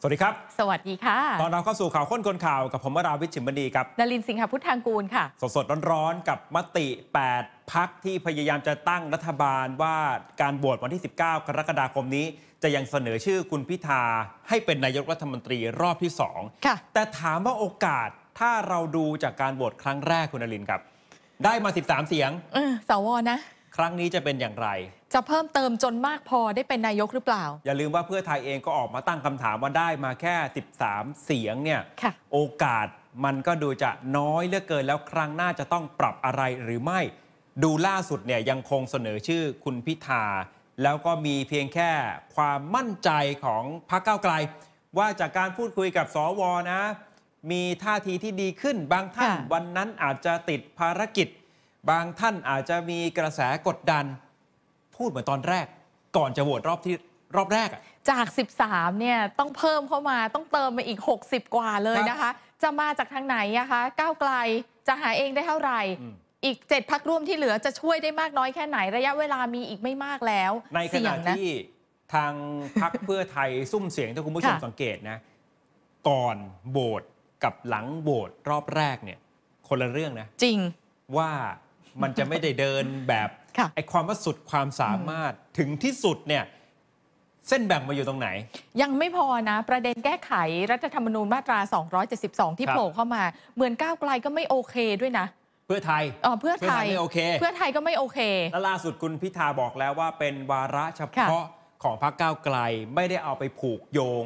สวัสดีครับ สวัสดีค่ะ ตอนเราเข้าสู่ข่าวข้นคนข่าว กับผมวราวิชิมบดีครับนลินสิงหพุทธางกูลค่ะ สดสดร้อนๆกับมติ 8 พักที่พยายามจะตั้งรัฐบาลว่าการโหวตวันที่ 19 กรกฎาคมนี้จะยังเสนอชื่อคุณพิธา ให้เป็นนายกรัฐมนตรีรอบที่ 2 ค่ะ แต่ถามว่าโอกาสถ้าเราดูจากการโหวตครั้งแรกคุณนลินครับได้มา 13 เสียง เออสวนะ ครั้งนี้จะเป็นอย่างไรจะเพิ่มเติมจนมากพอได้เป็นนายกหรือเปล่า อย่าลืมว่าเพื่อไทยเองก็ออกมาตั้งคำถามว่าได้มาแค่ 13 เสียงเนี่ยโอกาสมันก็ดูจะน้อยเหลือเกิน แล้วครั้งหน้าจะต้องปรับอะไรหรือไม่ดูล่าสุดเนี่ยยังคงเสนอชื่อคุณพิธา แล้วก็มีเพียงแค่ความมั่นใจของพรรคก้าไกล ว่าจากการพูดคุยกับสวนะ มีท่าทีที่ดีขึ้นบางท่านวันนั้นอาจจะติดภารกิจ บางท่านอาจจะมีกระแสกดดันพูดเหมือนตอนแรกก่อนจะโหวตรอบที่รอบแรกอะจาก 13 เนี่ยต้องเพิ่มเข้ามาต้องเติมมาอีก 60 กว่าเลยนะคะ จะมาจากทางไหนอะคะก้าวไกลจะหาเองได้เท่าไหร่ อีก 7 พักร่วมที่เหลือจะช่วยได้มากน้อยแค่ไหนระยะเวลามีอีกไม่มากแล้ว ในขณะที่ ทางพักเพื่อไทยซุ่มเสียงถ้าคุณผู้ชมสังเกตนะก่อนโหวตกับหลังโหวตรอบแรกเนี่ยคนละเรื่องนะจริงว่ามันจะไม่ได้เดินแบบไอ้ความว่าสุดความสามารถถึงที่สุดเนี่ย เส้นแบ่งมาอยู่ตรงไหน ยังไม่พอนะประเด็นแก้ไขรัฐธรรมนูญมาตรา 272 ที่โผล่เข้ามา เหมือนก้าวไกลก็ไม่โอเคด้วยนะ เพื่อไทยอ๋อเพื่อไทยไม่โอเคเพื่อไทยก็ไม่โอเคและล่าสุดคุณพิธาบอกแล้วว่าเป็นวาระเฉพาะของพรรคก้าวไกลไม่ได้เอาไปผูกโยง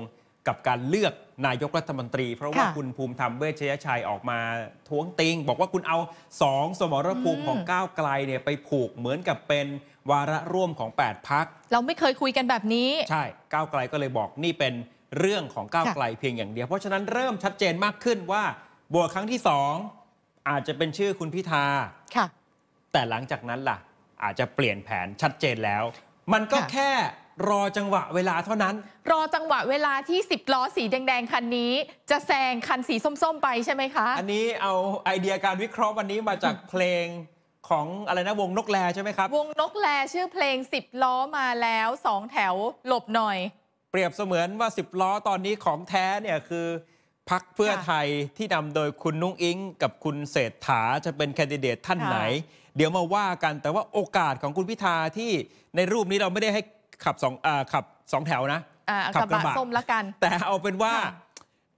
กับการเลือกนายกรัฐมนตรี เพราะว่าคุณภูมิธรรมเวชยชัยออกมาท้วงติง บอกว่าคุณเอาสองสมรภูมิของก้าวไกลเนี่ยไปผูกเหมือนกับเป็นวาระร่วมของ8พักเราไม่เคยคุยกันแบบนี้ ใช่ก้าวไกลก็เลยบอกนี่เป็นเรื่องของก้าวไกลเพียงอย่างเดียว เพราะฉะนั้นเริ่มชัดเจนมากขึ้นว่าบวกครั้งที่สองอาจจะเป็นชื่อคุณพิธาแต่หลังจากนั้นล่ะ อาจจะเปลี่ยนแผนชัดเจนแล้ว มันก็แค่รอจังหวะเวลาเท่านั้น รอจังหวะเวลาที่10ล้อสีแดงๆคันนี้จะแซงคันสีส้มๆไปใช่ไหมคะ อันนี้เอาไอเดียการวิเคราะห์วันนี้มาจากเพลงของอะไรนะวงนกแลใช่ไหมครับวงนกแลชื่อเพลง 10 ล้อมาแล้ว 2แถวหลบหน่อย เปรียบเสมือนว่า 10 ล้อตอนนี้ของแท้เนี่ยคือ พักเพื่อไทยที่นำโดยคุณนุ้งอิงกับคุณเศรษฐาจะเป็นแคนดิเดตท่านไหน เดี๋ยวมาว่ากันแต่ว่าโอกาสของคุณพิธาที่ในรูปนี้เราไม่ได้ให้ขับสองอ่ขับสองแถวนะขับกระบะส้มละกัน แต่เอาเป็นว่า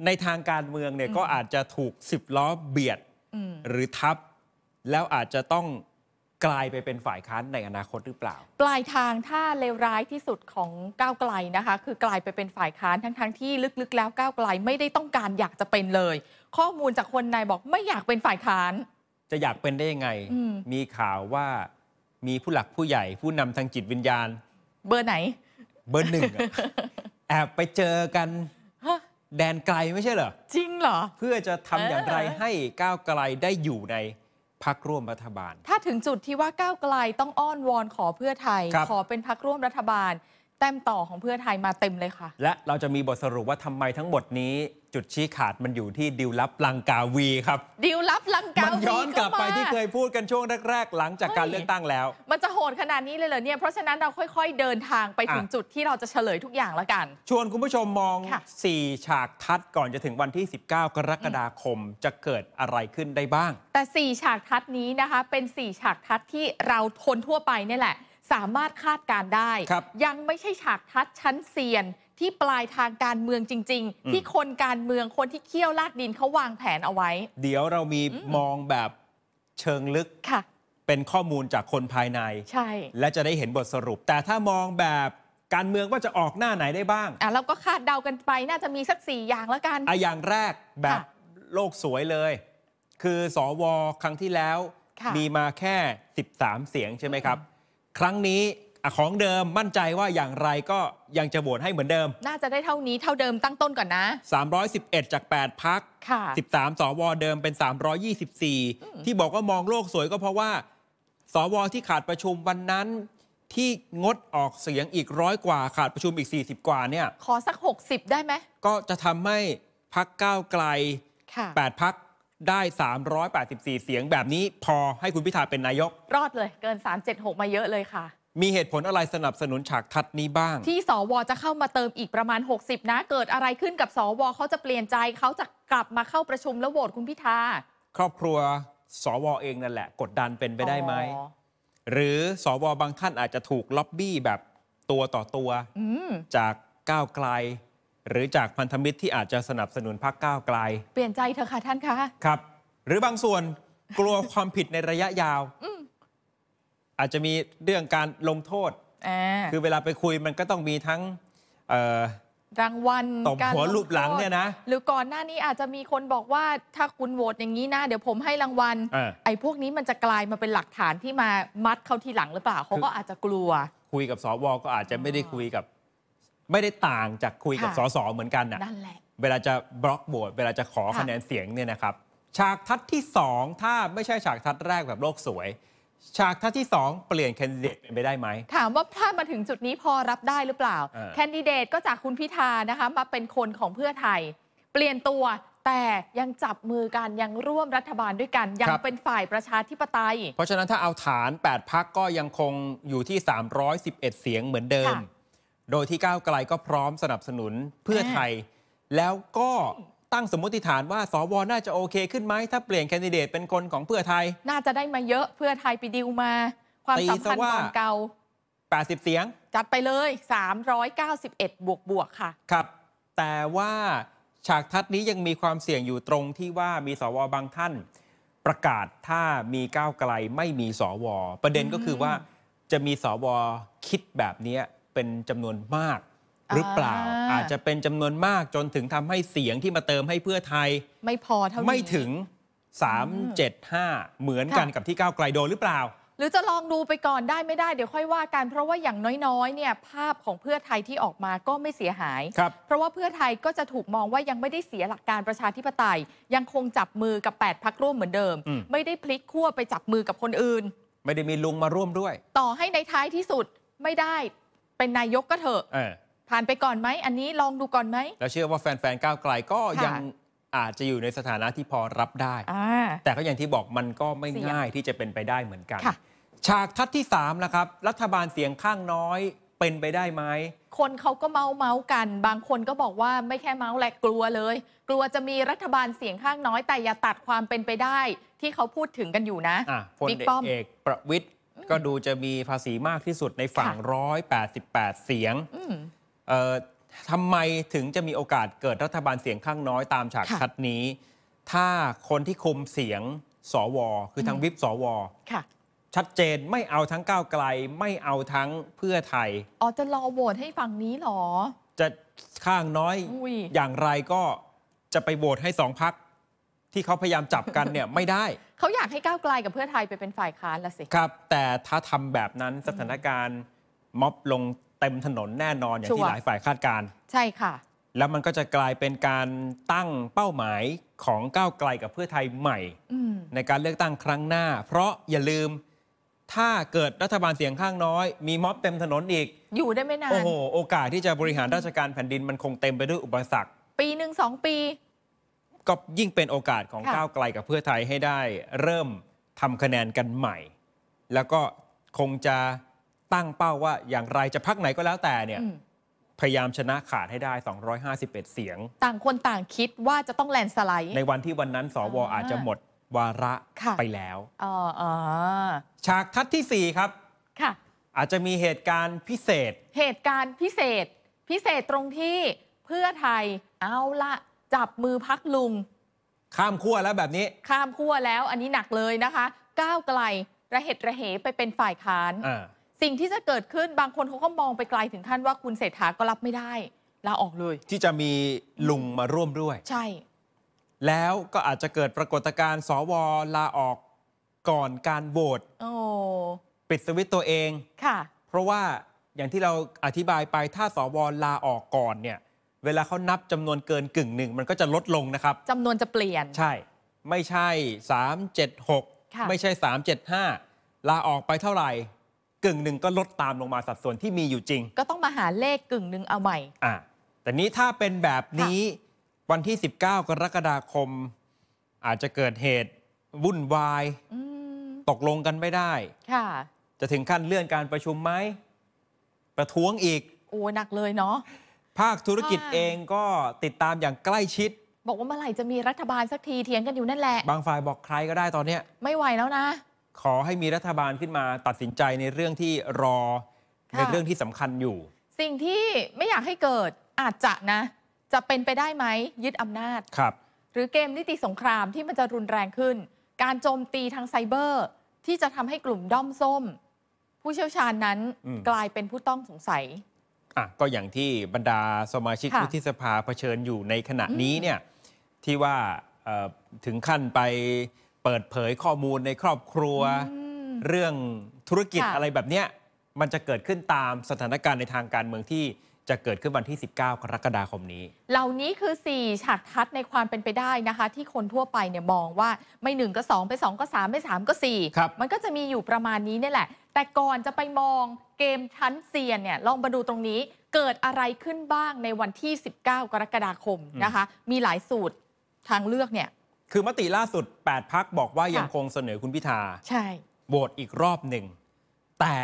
ในทางการเมืองเนี่ยก็อาจจะถูกสิบล้อเบียดหรือทับแล้วอาจจะต้องกลายไปเป็นฝ่ายค้านในอนาคตหรือเปล่า ปลายทางถ้าเลวร้ายที่สุดของก้าวไกลนะคะคือกลายไปเป็นฝ่ายค้านทั้งๆทที่ลึกๆแล้วก้าวไกลไม่ได้ต้องการอยากจะเป็นเลย ข้อมูลจากคนในบอกไม่อยากเป็นฝ่ายค้าน จะอยากเป็นได้ยังไงมีข่าวว่ามีผู้หลักผู้ใหญ่ผู้นำทางจิตวิญญาณเบอร์ไหน เบอร์หนึ่งแอบไปเจอกัน แดนไกลไม่ใช่เหรอ จริงเหรอ เพื่อจะทำอย่างไรให้ก้าวไกลได้อยู่ในพักร่วมรัฐบาล ถ้าถึงจุดที่ว่าก้าวไกลต้องอ้อนวอนขอเพื่อไทย ขอเป็นพักร่วมรัฐบาลแต้มต่อของเพื่อไทยมาเต็มเลยค่ะ และเราจะมีบทสรุปว่าทำไมทั้งหมดนี้ จุดชี้ขาดมันอยู่ที่ดิวลับลังกาวีครับดิวลับลังกาวีมันย้อนกลับไปที่เคยพูดกันช่วงแรกๆ หลังจากการเลือกตั้งแล้ว มันจะโหดขนาดนี้เลยเหรอเนี่ยเพราะฉะนั้นเราค่อย ๆ เดินทางไปถึงจุดที่เราจะเฉลยทุกอย่างแล้วกัน ชวนคุณผู้ชมมอง 4 ฉากทัดก่อนจะถึงวันที่ 19 กรกฎาคมจะเกิดอะไรขึ้นได้บ้าง แต่ 4 ฉากทัดนี้นะคะ เป็น4ฉากทัดที่เราคนทั่วไปนี่แหละสามารถคาดการได้ ยังไม่ใช่ฉากทัดชั้นเซียน ที่ปลายทางการเมืองจริง ๆ ที่คนการเมืองคนที่เคี่ยวลากดินเขาวางแผนเอาไว้ เดี๋ยวเรามีมองแบบเชิงลึกค่ะ เป็นข้อมูลจากคนภายในใช่ และจะได้เห็นบทสรุป แต่ถ้ามองแบบการเมืองว่าจะออกหน้าไหนได้บ้างอ่ะเราก็คาดเดากันไปน่าจะมีสักสี่อย่างแล้วกันอ่ะอย่างแรกแบบโลกสวยเลย คือสอวอครั้งที่แล้วมีมาแค่ 13 เสียงใช่ไหมครับครั้งนี้ของเดิมมั่นใจว่าอย่างไรก็ยังจะโหวตให้เหมือนเดิม น่าจะได้เท่านี้เท่าเดิมตั้งต้นก่อนนะ 311 จาก 8 พัก13สวเดิมเป็น 324 ที่บอกว่ามองโลกสวยก็เพราะว่าสวที่ขาดประชุมวันนั้นที่งดออกเสียงอีกร้อยกว่าขาดประชุมอีก 40 กว่าเนี่ย ขอสัก 60 ได้ไหม ก็จะทำให้พักก้าวไกล8พักได้ 384 เสียงแบบนี้พอให้คุณพิธาเป็นนายก รอดเลยเกิน 376 มาเยอะเลยค่ะ มีเหตุผลอะไรสนับสนุนฉากทัดนี้บ้าง ที่สวจะเข้ามาเติมอีกประมาณ 60 นะ เกิดอะไรขึ้นกับสวเขาจะเปลี่ยนใจเขาจะกลับมาเข้าประชุมแล้วโหวตคุณพิธา ครอบครัวสวเองนั่นแหละ กดดันเป็นไปได้ไหม หรือสวบางท่านอาจจะถูกล็อบบี้แบบตัวต่อตัวจากก้าวไกลหรือจากพันธมิตรที่อาจจะสนับสนุนพรรคก้าวไกล เปลี่ยนใจเถอะค่ะท่านคะครับ หรือบางส่วนกลัวความผิดในระยะยาวอาจจะมีเรื่องการลงโทษคือเวลาไปคุยมันก็ต้องมีทั้งรางวัลตบหัวรูปหลังเนี่ยนะ หรือก่อนหน้านี้อาจจะมีคนบอกว่าถ้าคุณโหวตอย่างนี้นะ เดี๋ยวผมให้รางวัลไอ้พวกนี้มันจะกลายมาเป็นหลักฐานที่มามัดเขาทีหลังหรือเปล่าเขาก็อาจจะกลัว คุยกับสวก็อาจจะไม่ได้คุยกับไม่ได้ต่างจากคุยกับสสเหมือนกันนะนั่นแหละ เวลาจะบล็อกโหวตเวลาจะขอคะแนนเสียงเนี่ยนะครับฉากทัดที่ 2 ถ้าไม่ใช่ฉากทัดแรกแบบโลกสวยฉากทัดที่ 2 เปลี่ยนแคนดิเดตเป็นไปได้ไหมถามว่าถ้ามาถึงจุดนี้พอรับได้หรือเปล่าแคนดิเดตก็จากคุณพิธานะคะมาเป็นคนของเพื่อไทย เปลี่ยนตัว แต่ยังจับมือกันยังร่วมรัฐบาลด้วยกันยังเป็นฝ่ายประชาธิปไตย เพราะฉะนั้นถ้าเอาฐาน 8พักก็ยังคงอยู่ที่ 311 เสียงเหมือนเดิมโดยที่ก้าวไกลก็พร้อมสนับสนุนเพื่อไทย แล้วก็ตั้งสมมติฐานว่าสวน่าจะโอเคขึ้นไหม ถ้าเปลี่ยนแคนดิเดตเป็นคนของเพื่อไทย น่าจะได้มาเยอะเพื่อไทยไปดิวมา ความสัมพันธ์ก่อนเก่า80 เสียงจัดไปเลย 391 บวกบวกค่ะ ครับ แต่ว่าฉากทัศนี้ยังมีความเสี่ยงอยู่ตรงที่ว่ามีสวบางท่าน ประกาศถ้ามีก้าวไกลไม่มีสวประเด็นก็คือว่าจะมีสวคิดแบบนี้เป็นจำนวนมากหรือเปล่า อาจจะเป็นจำนวนมากจนถึงทำให้เสียงที่มาเติมให้เพื่อไทย ไม่พอเท่าไม่ถึง 375 เหมือนกันกับที่ก้าวไกลโดนหรือเปล่า หรือจะลองดูไปก่อนได้ไม่ได้เดี๋ยวค่อยว่ากันเพราะว่าอย่างน้อยๆเนี่ยภาพของเพื่อไทยที่ออกมาก็ไม่เสียหายเพราะว่าเพื่อไทยก็จะถูกมองว่ายังไม่ได้เสียหลักการประชาธิปไตย ยังคงจับมือกับ 8พักร่วมเหมือนเดิม ไม่ได้พลิกขั้วไปจับมือกับคนอื่น ไม่ได้มีลุงมาร่วมด้วย ต่อให้ในท้ายที่สุดไม่ได้เป็นนายกก็เถอะผ่านไปก่อนไหมอันนี้ลองดูก่อนไหมแล้วเชื่อว่าแฟนๆก้าวไกลก็ยังอาจจะอยู่ในสถานะที่พอรับได้แต่ก็อย่างที่บอกมันก็ไม่ง่ายที่จะเป็นไปได้เหมือนกันฉากทัดที่3นะครับรัฐบาลเสียงข้างน้อยเป็นไปได้ไหมคนเขาก็เมาเมากัน บางคนก็บอกว่าไม่แค่เมาแหละกลัวเลย กลัวจะมีรัฐบาลเสียงข้างน้อยแต่อย่าตัดความเป็นไปได้ ที่เขาพูดถึงกันอยู่นะบิกป้อมเอกประวิทยก็ดูจะมีภาษีมากที่สุดในฝั่ง188 เสียง ทำไมถึงจะมีโอกาสเกิดรัฐบาลเสียงข้างน้อยตามฉากคัดนี้ ถ้าคนที่คุมเสียงสวคือทั้งวิบสวชัดเจนไม่เอาทั้งก้าวไกล ไม่เอาทั้งเพื่อไทย อ๋อจะรอโหวตให้ฝั่งนี้หรอ จะข้างน้อยออย่างไรก็จะไปโหวตให้สองพักที่เขาพยายามจับกันเนี่ยไม่ได้ เขาอยากให้ก้าวไกลกับเพื่อไทยไปเป็นฝ่ายค้านละสิครับ แต่ถ้าทำแบบนั้นสถานการณ์ม็อบลงเต็มถนนแน่นอนอย่างที่หลายฝ่ายคาดการ ใช่ค่ะ แล้วมันก็จะกลายเป็นการตั้งเป้าหมายของก้าวไกลกับเพื่อไทยใหม่ ในการเลือกตั้งครั้งหน้า เพราะอย่าลืมถ้าเกิดรัฐบาลเสียงข้างน้อย มีม็อบเต็มถนนอีก อยู่ได้ไม่นานโอ้โหโอกาสที่จะบริหารราชการแผ่นดินมันคงเต็มไปด้วยอุปสรรค ปีหนึ่งสองปีก็ยิ่งเป็นโอกาสของก้าวไกลกับเพื่อไทยให้ได้ เริ่มทำคะแนนกันใหม่ แล้วก็คงจะตั้งเป้าว่าอย่างไรจะพักไหนก็แล้วแต่เนี่ย พยายามชนะขาดให้ได้ 251 เสียง ต่างคนต่างคิดว่าจะต้องแลนสไลด์ ในวันที่วันนั้นสวอาจจะหมดวาระไปแล้วฉากทัดที่ 4 ครับค่ะ อาจจะมีเหตุการณ์พิเศษ เหตุการณ์พิเศษพิเศษตรงที่เพื่อไทยเอาละจับมือพักลุง ข้ามขั้วแล้วแบบนี้ ข้ามขั้วแล้วอันนี้หนักเลยนะคะ ก้าวไกลระเหตุระเหไปเป็นฝ่ายค้านสิ่งที่จะเกิดขึ้นบางคนเขาก็มองไปไกลถึงขั้นว่าคุณเศรษฐาก็รับไม่ได้ลาออกเลยที่จะมีลุงมาร่วมด้วย ใช่ แล้วก็อาจจะเกิดปรากฏการณ์สวลาออกก่อนการโหวตปิดสวิตตัวเองค่ะ เพราะว่าอย่างที่เราอธิบายไปถ้าสวลาออกก่อนเนี่ยเวลาเขานับจำนวนเกินกึ่งหนึ่งมันก็จะลดลงนะครับจำนวนจะเปลี่ยน ใช่ ไม่ใช่376 ไม่ใช่375ลาออกไปเท่าไหร่ กึ่งหนึ่งก็ลดตามลงมาสัดส่วนที่มีอยู่จริง ก็ต้องมาหาเลขกึ่งหนึ่งเอาใหม่อ่าแต่นี้ถ้าเป็นแบบนี้วันที่ 19 กรกฎาคม อาจจะเกิดเหตุวุ่นวายตกลงกันไม่ได้ ค่ะ จะถึงขั้นเลื่อนการประชุมไหมประท้วงอีกโอ้หนักเลยเนาะภาคธุรกิจเองก็ติดตามอย่างใกล้ชิดบอกว่าเมื่อไหร่จะมีรัฐบาลสักทีเถียงกันอยู่นั่นแหละ บางฝ่ายบอกใครก็ได้ตอนเนี้ ไม่ไหวแล้วนะ ขอให้มีรัฐบาลขึ้นมาตัดสินใจในเรื่องที่รอในเรื่องที่สำคัญอยู่ สิ่งที่ไม่อยากให้เกิดอาจจะนะ จะเป็นไปได้ไหมยึดอำนาจครับ หรือเกมนิติสงครามที่มันจะรุนแรงขึ้น การโจมตีทางไซเบอร์ ที่จะทำให้กลุ่มด้อมส้ม ผู้เชี่ยวชาญนั้นกลายเป็นผู้ต้องสงสัยอ่ะก็อย่างที่บรรดาสมาชิกวุฒิสภาเผชิญอยู่ในขณะนี้เนี่ยที่ว่าถึงขั้นไปเปิดเผยข้อมูลในครอบครัว เรื่องธุรกิจอะไรแบบเนี้ยมันจะเกิดขึ้นตามสถานการณ์ในทางการเมืองที่จะเกิดขึ้นวันที่ 19 กรกฎาคมนี้ เหล่านี้คือ 4ฉากทัดในความเป็นไปได้นะคะ ที่คนทั่วไปเนี่ยมองว่าไม่ 1 ก็ 2 ไป 2 ก็ 3ไป3ก็ 4 มันก็จะมีอยู่ประมาณนี้นี่แหละแต่ก่อนจะไปมองเกมชั้นเซียนเนี่ยลองมาดูตรงนี้เกิดอะไรขึ้นบ้างในวันที่ 19 กรกฎาคมนะคะมีหลายสูตรทางเลือกเนี่ยคือมติล่าสุด 8พักบอกว่ายังคงเสนอคุณพิธาใช่โหวตอีกรอบหนึ่ง แต่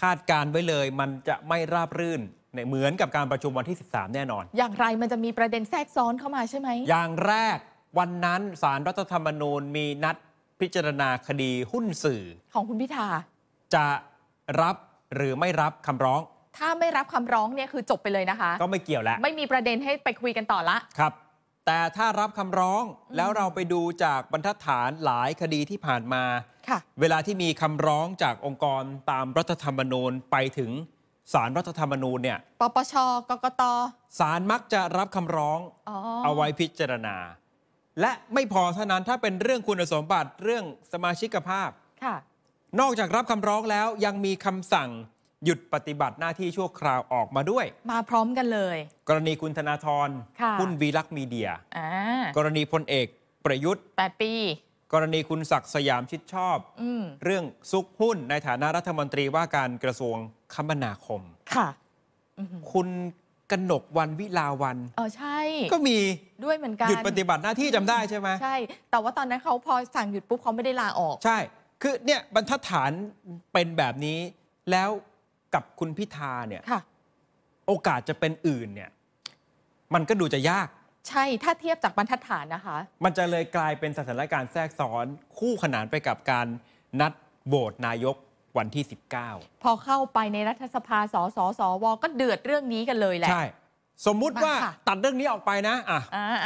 คาดการไว้เลยมันจะไม่ราบรื่น เหมือนกับการประชุมวันที่ 13 แน่นอน อย่างไรมันจะมีประเด็นแทรกซ้อนเข้ามาใช่ไหมอย่างแรกวันนั้นสารรัฐธรรมนูญมีนัดพิจารณาคดีหุ้นสื่อของคุณพิธาจะรับหรือไม่รับคำร้อง ถ้าไม่รับคำร้องเนี่ยคือจบไปเลยนะคะ ก็ไม่เกี่ยวแล้ว ไม่มีประเด็นให้ไปคุยกันต่อละครับ แต่ถ้ารับคำร้องแล้วเราไปดูจากบรรทัดฐานหลายคดีที่ผ่านมาเวลาที่มีคำร้องจากองค์กรตามรัฐธรรมนูญไปถึงสารรัฐธรรมนูญเนี่ยปปช กกตสารมักจะรับคำร้องอเอาไว้พิจารณา และไม่พอเท่านั้นถ้าเป็นเรื่องคุณสมบัติเรื่องสมาชิกภาพนอกจากรับคำร้องแล้วยังมีคำสั่งหยุดปฏิบัติหน้าที่ชั่วคราวออกมาด้วย มาพร้อมกันเลย กรณีคุณธนาธรหุ้นวีลักมีเดีย กรณีพลเอกประยุทธ์8ปี กรณีคุณศักดิ์สยามชิดชอบอเรื่องซุกหุ้นในฐานะรัฐมนตรีว่าการกระทรวงคมนาคม ค่ะ คุณกนกวันวิลาวันเออใช่ ก็มีด้วยเหมือนกันหยุดปฏิบัติหน้าที่จำได้ใช่ไหมใช่แต่ว่าตอนนั้นเขาพอสั่งหยุดปุ๊บเขาไม่ได้ลาออก ใช่คือเนี่ยบรรทัดฐานเป็นแบบนี้แล้วกับคุณพิธาเนี่ยโอกาสจะเป็นอื่นเนี่ยมันก็ดูจะยาก ใช่ถ้าเทียบจากบรรทัดฐานนะคะ มันจะเลยกลายเป็นสถานการณ์แทรกซ้อนคู่ขนานไปกับการนัดโหวตนายกวันที่ 19 พอเข้าไปในรัฐสภาสสสวก็เดือดเรื่องนี้กันเลยแหละใช่สมมุติว่า ตัดเรื่องนี้ออกไปนะอ่ะ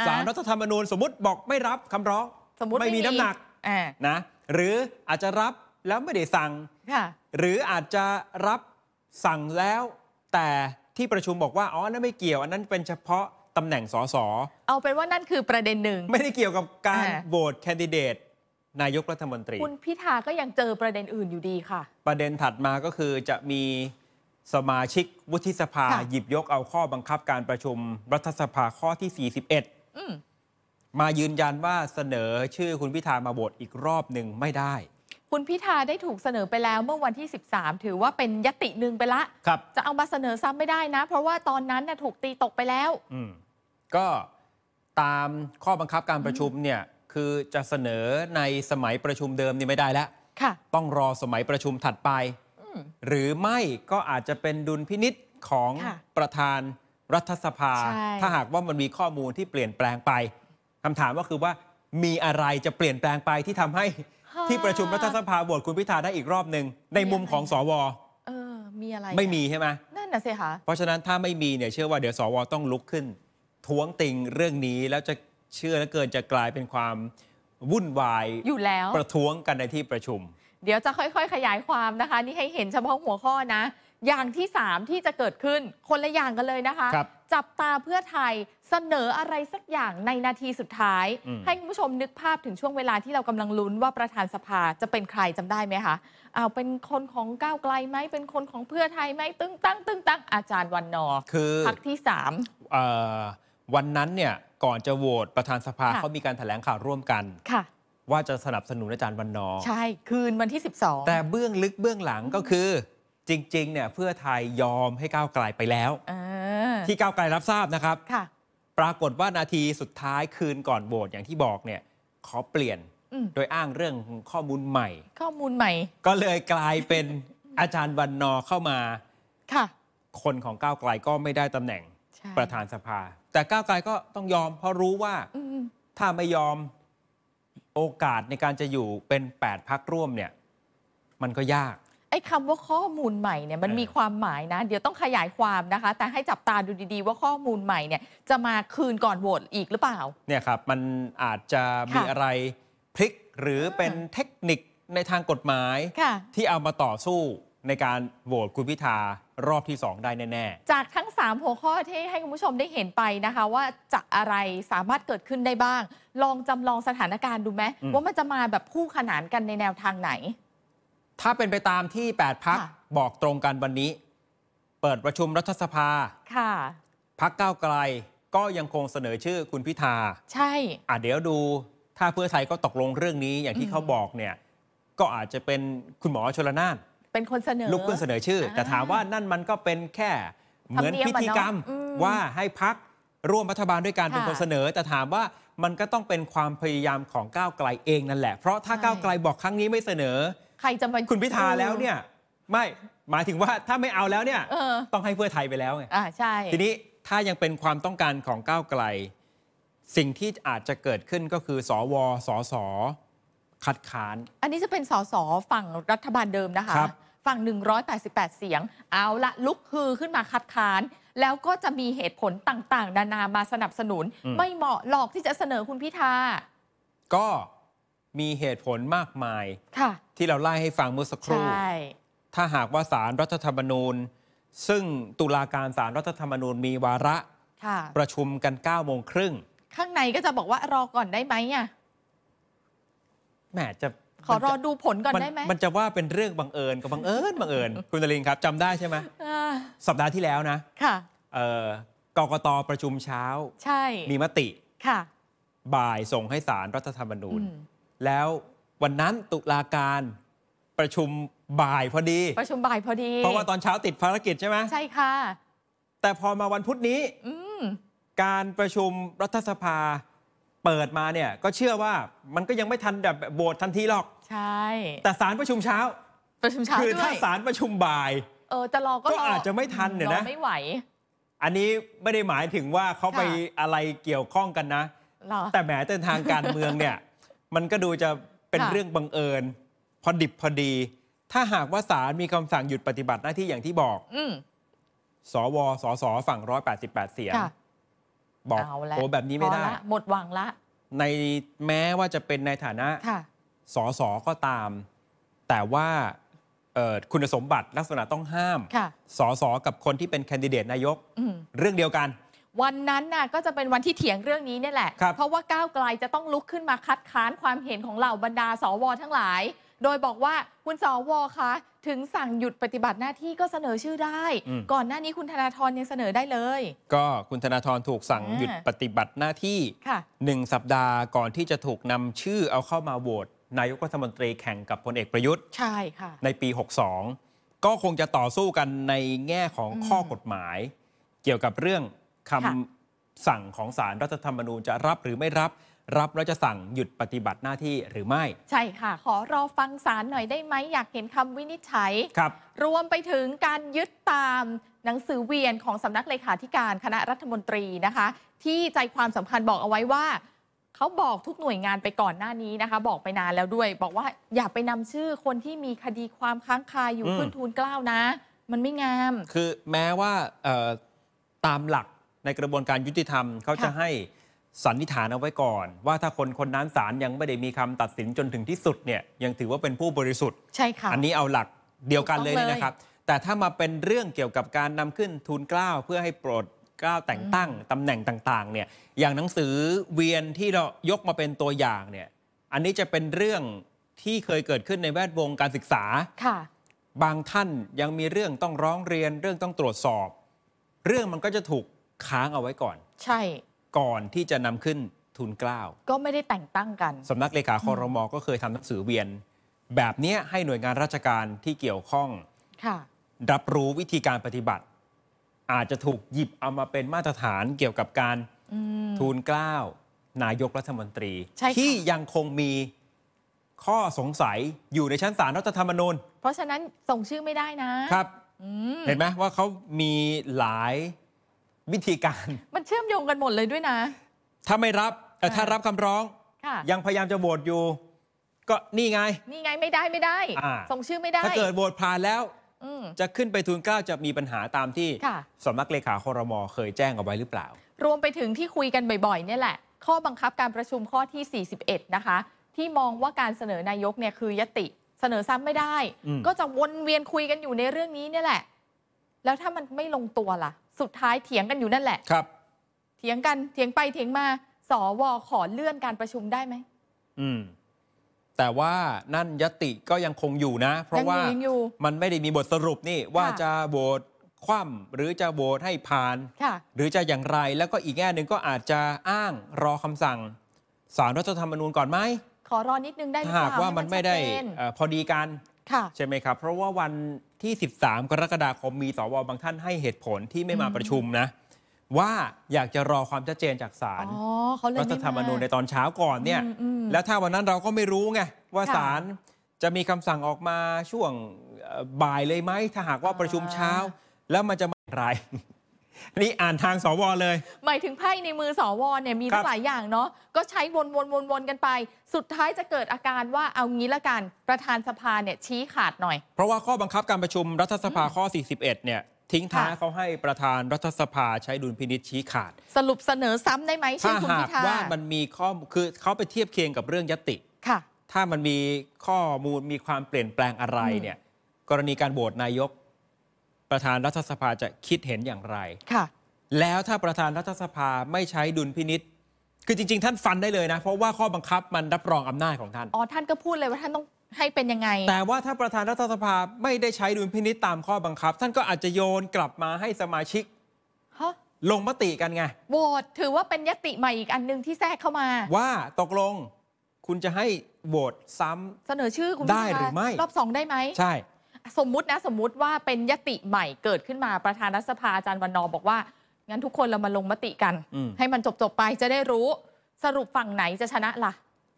สารรัฐธรรมนูญสมมติบอกไม่รับคำร้องสมมติไม่มีน้ำหนักนะหรืออาจจะรับแล้วไม่ได้สั่ง หรืออาจจะรับสั่งแล้วแต่ที่ประชุมบอกว่าอ๋อนั่นไม่เกี่ยวอันนั้นเป็นเฉพาะตำแหน่งสสเอาเป็นว่านั่นคือประเด็นหนึ่งไม่ได้เกี่ยวกับการโหวตแคนดิเดตนายกรัฐมนตรี คุณพิธาก็ยังเจอประเด็นอื่นอยู่ดีค่ะ ประเด็นถัดมาก็คือจะมีสมาชิกวุฒิสภา หยิบยกเอาข้อบังคับการประชุมรัฐสภาข้อที่ 41มายืนยันว่าเสนอชื่อคุณพิธามาโหวตอีกรอบหนึ่งไม่ได้ คุณพิธาได้ถูกเสนอไปแล้วเมื่อวันที่ 13 ถือว่าเป็นยติหนึ่งไปละ ครับ จะเอามาเสนอซ้ำไม่ได้นะ เพราะว่าตอนนั้นนะถูกตีตกไปแล้วอืมก็ตามข้อบังคับการประชุมเนี่ยคือจะเสนอในสมัยประชุมเดิมนี่ไม่ได้แล้วค่ะ ต้องรอสมัยประชุมถัดไป หรือไม่ก็อาจจะเป็นดุลพินิษของประธานรัฐสภา ถ้าหากว่ามันมีข้อมูลที่เปลี่ยนแปลงไปคำถามก็คือว่ามีอะไรจะเปลี่ยนแปลงไปที่ทำให้ที่ประชุมรัฐสภาโหวตคุณพิธาได้อีกรอบหนึ่ง ในมุมของสวเออมีอะไร ไม่มีใช่ไหมนั่นน่ะสิคะเพราะฉะนั้นถ้าไม่มีเนี่ย เชื่อว่าเดี๋ยวสวต้องลุกขึ้น ท้วงติงเรื่องนี้แล้วจะเชื่อและเกินจะกลายเป็นความวุ่นวายอยู่แล้วประท้วงกันในที่ประชุม เดี๋ยวจะค่อย ๆ ขยายความนะคะ นี่ให้เห็นเฉพาะหัวข้อนะอย่างที่ 3 ที่จะเกิดขึ้นคนละอย่างกันเลยนะคะ จับตาเพื่อไทยเสนออะไรสักอย่างในนาทีสุดท้าย ให้คุณผู้ชมนึกภาพถึงช่วงเวลาที่เรากำลังลุ้นว่าประธานสภาจะเป็นใครจำได้ไหมคะเอาเป็นคนของก้าวไกลไหมเป็นคนของเพื่อไทยไหมตึ้งตั้งตึ้งตั้งอาจารย์วันนอคือพักที่3วันนั้นเนี่ยก่อนจะโหวตประธานสภาเขามีการแถลงข่าวร่วมกันค่ะว่าจะสนับสนุนอาจารย์วันนอใช่คืนวันที่ 12 แต่เบื้องลึกเบื้องหลังก็คือจริง ๆ เนี่ยเพื่อไทยยอมให้ก้าวไกลไปแล้ว ที่ก้าวไกลรับทราบนะครับ ปรากฏว่านาทีสุดท้ายคืนก่อนโหวตอย่างที่บอกเนี่ยขอเปลี่ยนโดยอ้างเรื่องข้อมูลใหม่ ข้อมูลใหม่ ก็เลยกลายเป็นอาจารย์วันนอเข้ามาค่ะคนของก้าวไกลก็ไม่ได้ตำแหน่งประธานสภา แต่ก้าวไกลก็ต้องยอมเพราะรู้ว่าถ้าไม่ยอมโอกาสในการจะอยู่เป็น 8พักร่วมเนี่ยมันก็ยากไอ้คำว่าข้อมูลใหม่เนี่ยมันมีความหมายนะเดี๋ยวต้องขยายความนะคะ แต่ให้จับตาดูดีๆว่าข้อมูลใหม่เนี่ยจะมาคืนก่อนโหวตอีกหรือเปล่าเนี่ยครับมันอาจจะมีอะไรพลิกหรือเป็นเทคนิคในทางกฎหมาย ที่เอามาต่อสู้ในการโหวตคุณพิธารอบที่ 2 ได้แน่ ๆ จากทั้ง 3 หัวข้อที่ให้คุณผู้ชมได้เห็นไปนะคะ ว่าจะอะไรสามารถเกิดขึ้นได้บ้าง ลองจำลองสถานการณ์ดูไหมว่ามันจะมาแบบคู่ขนานกันในแนวทางไหนถ้าเป็นไปตามที่ 8พักบอกตรงกันวันนี้ เปิดประชุมรัฐสภา ค่ะ พักก้าวไกลก็ยังคงเสนอชื่อคุณพิธา ใช่อ่ะเดี๋ยวดู ถ้าเพื่อไทยก็ตกลงเรื่องนี้ อย่างที่เขาบอกเนี่ย ก็อาจจะเป็นคุณหมอชลนานเป็นคนเสนอลุกขึ้นเสนอชื่อ แต่ถามว่านั่นมันก็เป็นแค่เหมือนพิธีกรรม ว่าให้พักร่วมรัฐบาลด้วยการเป็นคนเสนอ แต่ถามว่ามันก็ต้องเป็นความพยายามของก้าวไกลเองนั่นแหละ เพราะถ้าก้าวไกลบอกครั้งนี้ไม่เสนอใครจะมาคุณพิธาแล้วเนี่ย ไม่หมายถึงว่าถ้าไม่เอาแล้วเนี่ยต้องให้เพื่อไทยไปแล้วไงอ่าใช่ ทีนี้ถ้ายังเป็นความต้องการของก้าวไกล สิ่งที่อาจจะเกิดขึ้นก็คือสวสสคัดค้าน อันนี้จะเป็นสสฝั่งรัฐบาลเดิมนะคะ ฝั่ง 188 เสียง เอาละลุกฮือขึ้นมาคัดค้าน แล้วก็จะมีเหตุผลต่างๆ นานามาสนับสนุนไม่เหมาะหลอกที่จะเสนอคุณพิธาก็มีเหตุผลมากมายที่เราไล่ให้ฟังเมื่อสักครู่ถ้าหากว่าสารรัฐธรรมนูญ ซึ่งตุลาการสารรัฐธรรมนูญมีวาระประชุมกัน9ก้าโมงครึ่งข้างในก็จะบอกว่ารอก่อนได้ไหมอ่ะแหมจะ ขอรอดูผลก่อนได้ไหมมันจะว่าเป็นเรื่องบังเอิญกับบังเอิญบังเอิญคุณตลินครับจำได้ใช่ไหมสัปดาห์ที่แล้วนะค่ะกกตประชุมเช้า ใช่ มีมติค่ะ บ่ายส่งให้สารรัฐธรรมนูญแล้ววันนั้นตุลาการประชุมบ่ายพอดีประชุมบ่ายพอดี เพราะว่าตอนเช้าติดภารกิจใช่ไหมใช่ค่ะ แต่พอมาวันพุธนี้การประชุมรัฐสภาเปิดมาเนี่ยก็เชื่อว่ามันก็ยังไม่ทันแบบโหวตทันทีหรอกใช่แต่สารประชุมเช้า ประชุมเช้าคือถ้าสารประชุมบ่ายเออจะรอก็อาจจะไม่ทันเนี่ยนะไม่ไหวอันนี้ไม่ได้หมายถึงว่าเขาไปอะไรเกี่ยวข้องกันนะแต่แหมเดินทางการเมืองเนี่ยมันก็ดูจะเป็นเรื่องบังเอิญพอดิบพอดี ถ้าหากว่าศาลมีคำสั่งหยุดปฏิบัติหน้าที่อย่างที่บอกสวสสฝั่งร้อยแปดสิบแปดเสียงบอกโอ้แบบนี้ไม่ได้ หมดหวังละ ในแม้ว่าจะเป็นในฐานะสสก็ตาม แต่ว่าคุณสมบัติลักษณะต้องห้ามสสกับคนที่เป็นแคนดิเดตนายก เรื่องเดียวกันวันนั้นน่ะก็จะเป็นวันที่เถียงเรื่องนี้เนี่ยแหละ เพราะว่าก้าวไกลจะต้องลุกขึ้นมาคัดค้านความเห็นของเหล่าบรรดาสวทั้งหลาย โดยบอกว่าคุณสวคะถึงสั่งหยุดปฏิบัติหน้าที่ก็เสนอชื่อได้ ก่อนหน้านี้คุณธนาธรยังเสนอได้เลย ก็คุณธนาธรถูกสั่งหยุดปฏิบัติหน้าที่หนึ่งสัปดาห์ก่อนที่จะถูกนำชื่อเอาเข้ามาโหวตนายกรัฐมนตรีแข่งกับพลเอกประยุทธ์ใช่ค่ะในปี 62 ก็คงจะต่อสู้กันในแง่ของข้อกฎหมาย เกี่ยวกับเรื่องคำสั่งของสารรัฐธรรมนูญจะรับหรือไม่รับ รับแล้วจะสั่งหยุดปฏิบัติหน้าที่หรือไม่ ใช่ค่ะ ขอรอฟังสารหน่อยได้ไหมอยากเห็นคำวินิจฉัยครับ รวมไปถึงการยึดตามหนังสือเวียนของสำนักเลขาธิการคณะรัฐมนตรีนะคะ ที่ใจความสำคัญบอกเอาไว้ว่าเขาบอกทุกหน่วยงานไปก่อนหน้านี้นะคะ บอกไปนานแล้วด้วย บอกว่าอย่าไปนำชื่อคนที่มีคดีความค้างคาอยู่ขึ้นทูลเกล้านะ มันไม่งาม คือแม้ว่าตามหลักในกระบวนการยุติธรรมเขาจะให้ สันนิษฐานเอาไว้ก่อน ว่าถ้าคนคนนั้นศาลยังไม่ได้มีคำตัดสินจนถึงที่สุดเนี่ยยังถือว่าเป็นผู้บริสุทธิ์ใช่ค่ะ อันนี้เอาหลักเดียวกันเลยนะครับ แต่ถ้ามาเป็นเรื่องเกี่ยวกับการนำขึ้นทุนกล้าว เพื่อให้โปรดกล้าวแต่งตั้งตำแหน่งต่างๆเนี่ยอย่างหนังสือเวียนที่เรายกมาเป็นตัวอย่างเนี่ยอันนี้จะเป็นเรื่องที่เคยเกิดขึ้นในแวดวงการศึกษาค่ะบางท่านยังมีเรื่องต้องร้องเรียนเรื่องต้องตรวจสอบ เรื่องมันก็จะถูกค้างเอาไว้ก่อน ใช่ก่อนที่จะนำขึ้นทุนกล้าว ก็ไม่ได้แต่งตั้งกันสำนักเลขาคอรมอก็เคยทำหนังสือเวียน แบบนี้ให้หน่วยงานราชการที่เกี่ยวข้องรับรู้วิธีการปฏิบัติ อาจจะถูกหยิบเอามาเป็นมาตรฐานเกี่ยวกับการทูลกล้าว นายกรัฐมนตรี ที่ยังคงมีข้อสงสัยอยู่ในชั้นศาลรัฐธรรมนูญเพราะฉะนั้นส่งชื่อไม่ได้นะครับเห็นไหมว่าเขามีหลายวิธีการ มันเชื่อมโยงกันหมดเลยด้วยนะ ถ้าไม่รับแต่ถ้ารับคำร้องยังพยายามจะโหวตอยู่ก็นี่ไง นี่ไงไม่ได้ไม่ได้ส่งชื่อไม่ได้ ถ้าเกิดโหวตผ่านแล้วจะขึ้นไปทูลเก้าจะมีปัญหาตามที่สำนักเลขาคอรมอเคยแจ้งเอาไว้หรือเปล่า รวมไปถึงที่คุยกันบ่อยๆเนี่ยแหละข้อบังคับการประชุมข้อที่ 41 นะคะ ที่มองว่าการเสนอนายกเนี่ยคือ ยติเสนอซ้ำไม่ได้ก็จะวนเวียนคุยกันอยู่ในเรื่องนี้เนี่ยแหละแล้วถ้ามันไม่ลงตัวล่ะสุดท้ายเถียงกันอยู่นั่นแหละครับ เถียงกันเถียงไปเถียงมา สวขอเลื่อนการประชุมได้ไหม อืมแต่ว่านั่นยติก็ยังคงอยู่นะ เพราะว่ามันไม่ได้มีบทสรุปนี่ว่าจะโหวตคว่ำหรือจะโหวตให้ผ่านหรือจะอย่างไรแล้วก็อีกแง่หนึ่งก็อาจจะอ้างรอคำสั่ง สารรัฐธรรมนูญก่อนไหมขอรอนิดนึงได้ไหมหากว่ามันไม่ได้พอดีกันใช่ไหมครับเพราะว่าวันที่ 13 กรกฎาคมมีสวบางท่านให้เหตุผลที่ไม่มาประชุมนะ ว่าอยากจะรอความชัดเจนจากศาลรัฐธรรมนูญในตอนเช้าก่อนเนี่ย แล้วถ้าวันนั้นเราก็ไม่รู้ไง ว่าศาลจะมีคำสั่งออกมาช่วงบ่ายเลยไหม ถ้าหากว่าประชุมเช้าแล้วมันจะมาอะไรนี่อ่านทางสวเลย หมายถึงไพ่ในมือสวเนี่ยมีหลายอย่างเนาะก็ใช้วนวนวนวนกันไป สุดท้ายจะเกิดอาการว่าเอางี้ละกัน ประธานสภาเนี่ยชี้ขาดหน่อย เพราะว่าข้อบังคับการประชุมรัฐสภาข้อ 41เนี่ยทิ้งท้ายเขาให้ประธานรัฐสภาใช้ดุลพินิษชี้ขาด สรุปเสนอซ้ำได้ไหมช้่หคุณพิธาว่ามันมีข้อคือเขาไปเทียบเคียงกับเรื่องยติค่ะ ถ้ามันมีข้อมูลมีความเปลี่ยนแปลงอะไรเนี่ยกรณีการโหวตนายกประธานรัฐสภาจะคิดเห็นอย่างไร ค่ะ แล้วถ้าประธานรัฐสภาไม่ใช้ดุลพินิษคือจริง ๆ ท่านฟันได้เลยนะ เพราะว่าข้อบังคับมันรับรองอำนาจของท่าน อ๋อท่านก็พูดเลยว่าท่านต้องให้เป็นยังไง แต่ว่าถ้าประธานรัฐสภาไม่ได้ใช้ดุลพินิษตามข้อบังคับ ท่านก็อาจจะโยนกลับมาให้สมาชิกลงมติกันไง โหวตถือว่าเป็นยติใหม่อีกอันหนึ่งที่แทรกเข้ามา ว่าตกลง คุณจะให้โหวตซ้ำเสนอชื่อคุณได้หรือไม่รอบสองได้ไหม ใช่สมมุตินะ สมมุติว่าเป็นยติใหม่เกิดขึ้นมาประธานรัฐสภาอาจารย์วันนอบอกว่า งั้นทุกคนเรามาลงมติกันให้มันจบจบไปจะได้รู้สรุปฝั่งไหนจะชนะละ่ะ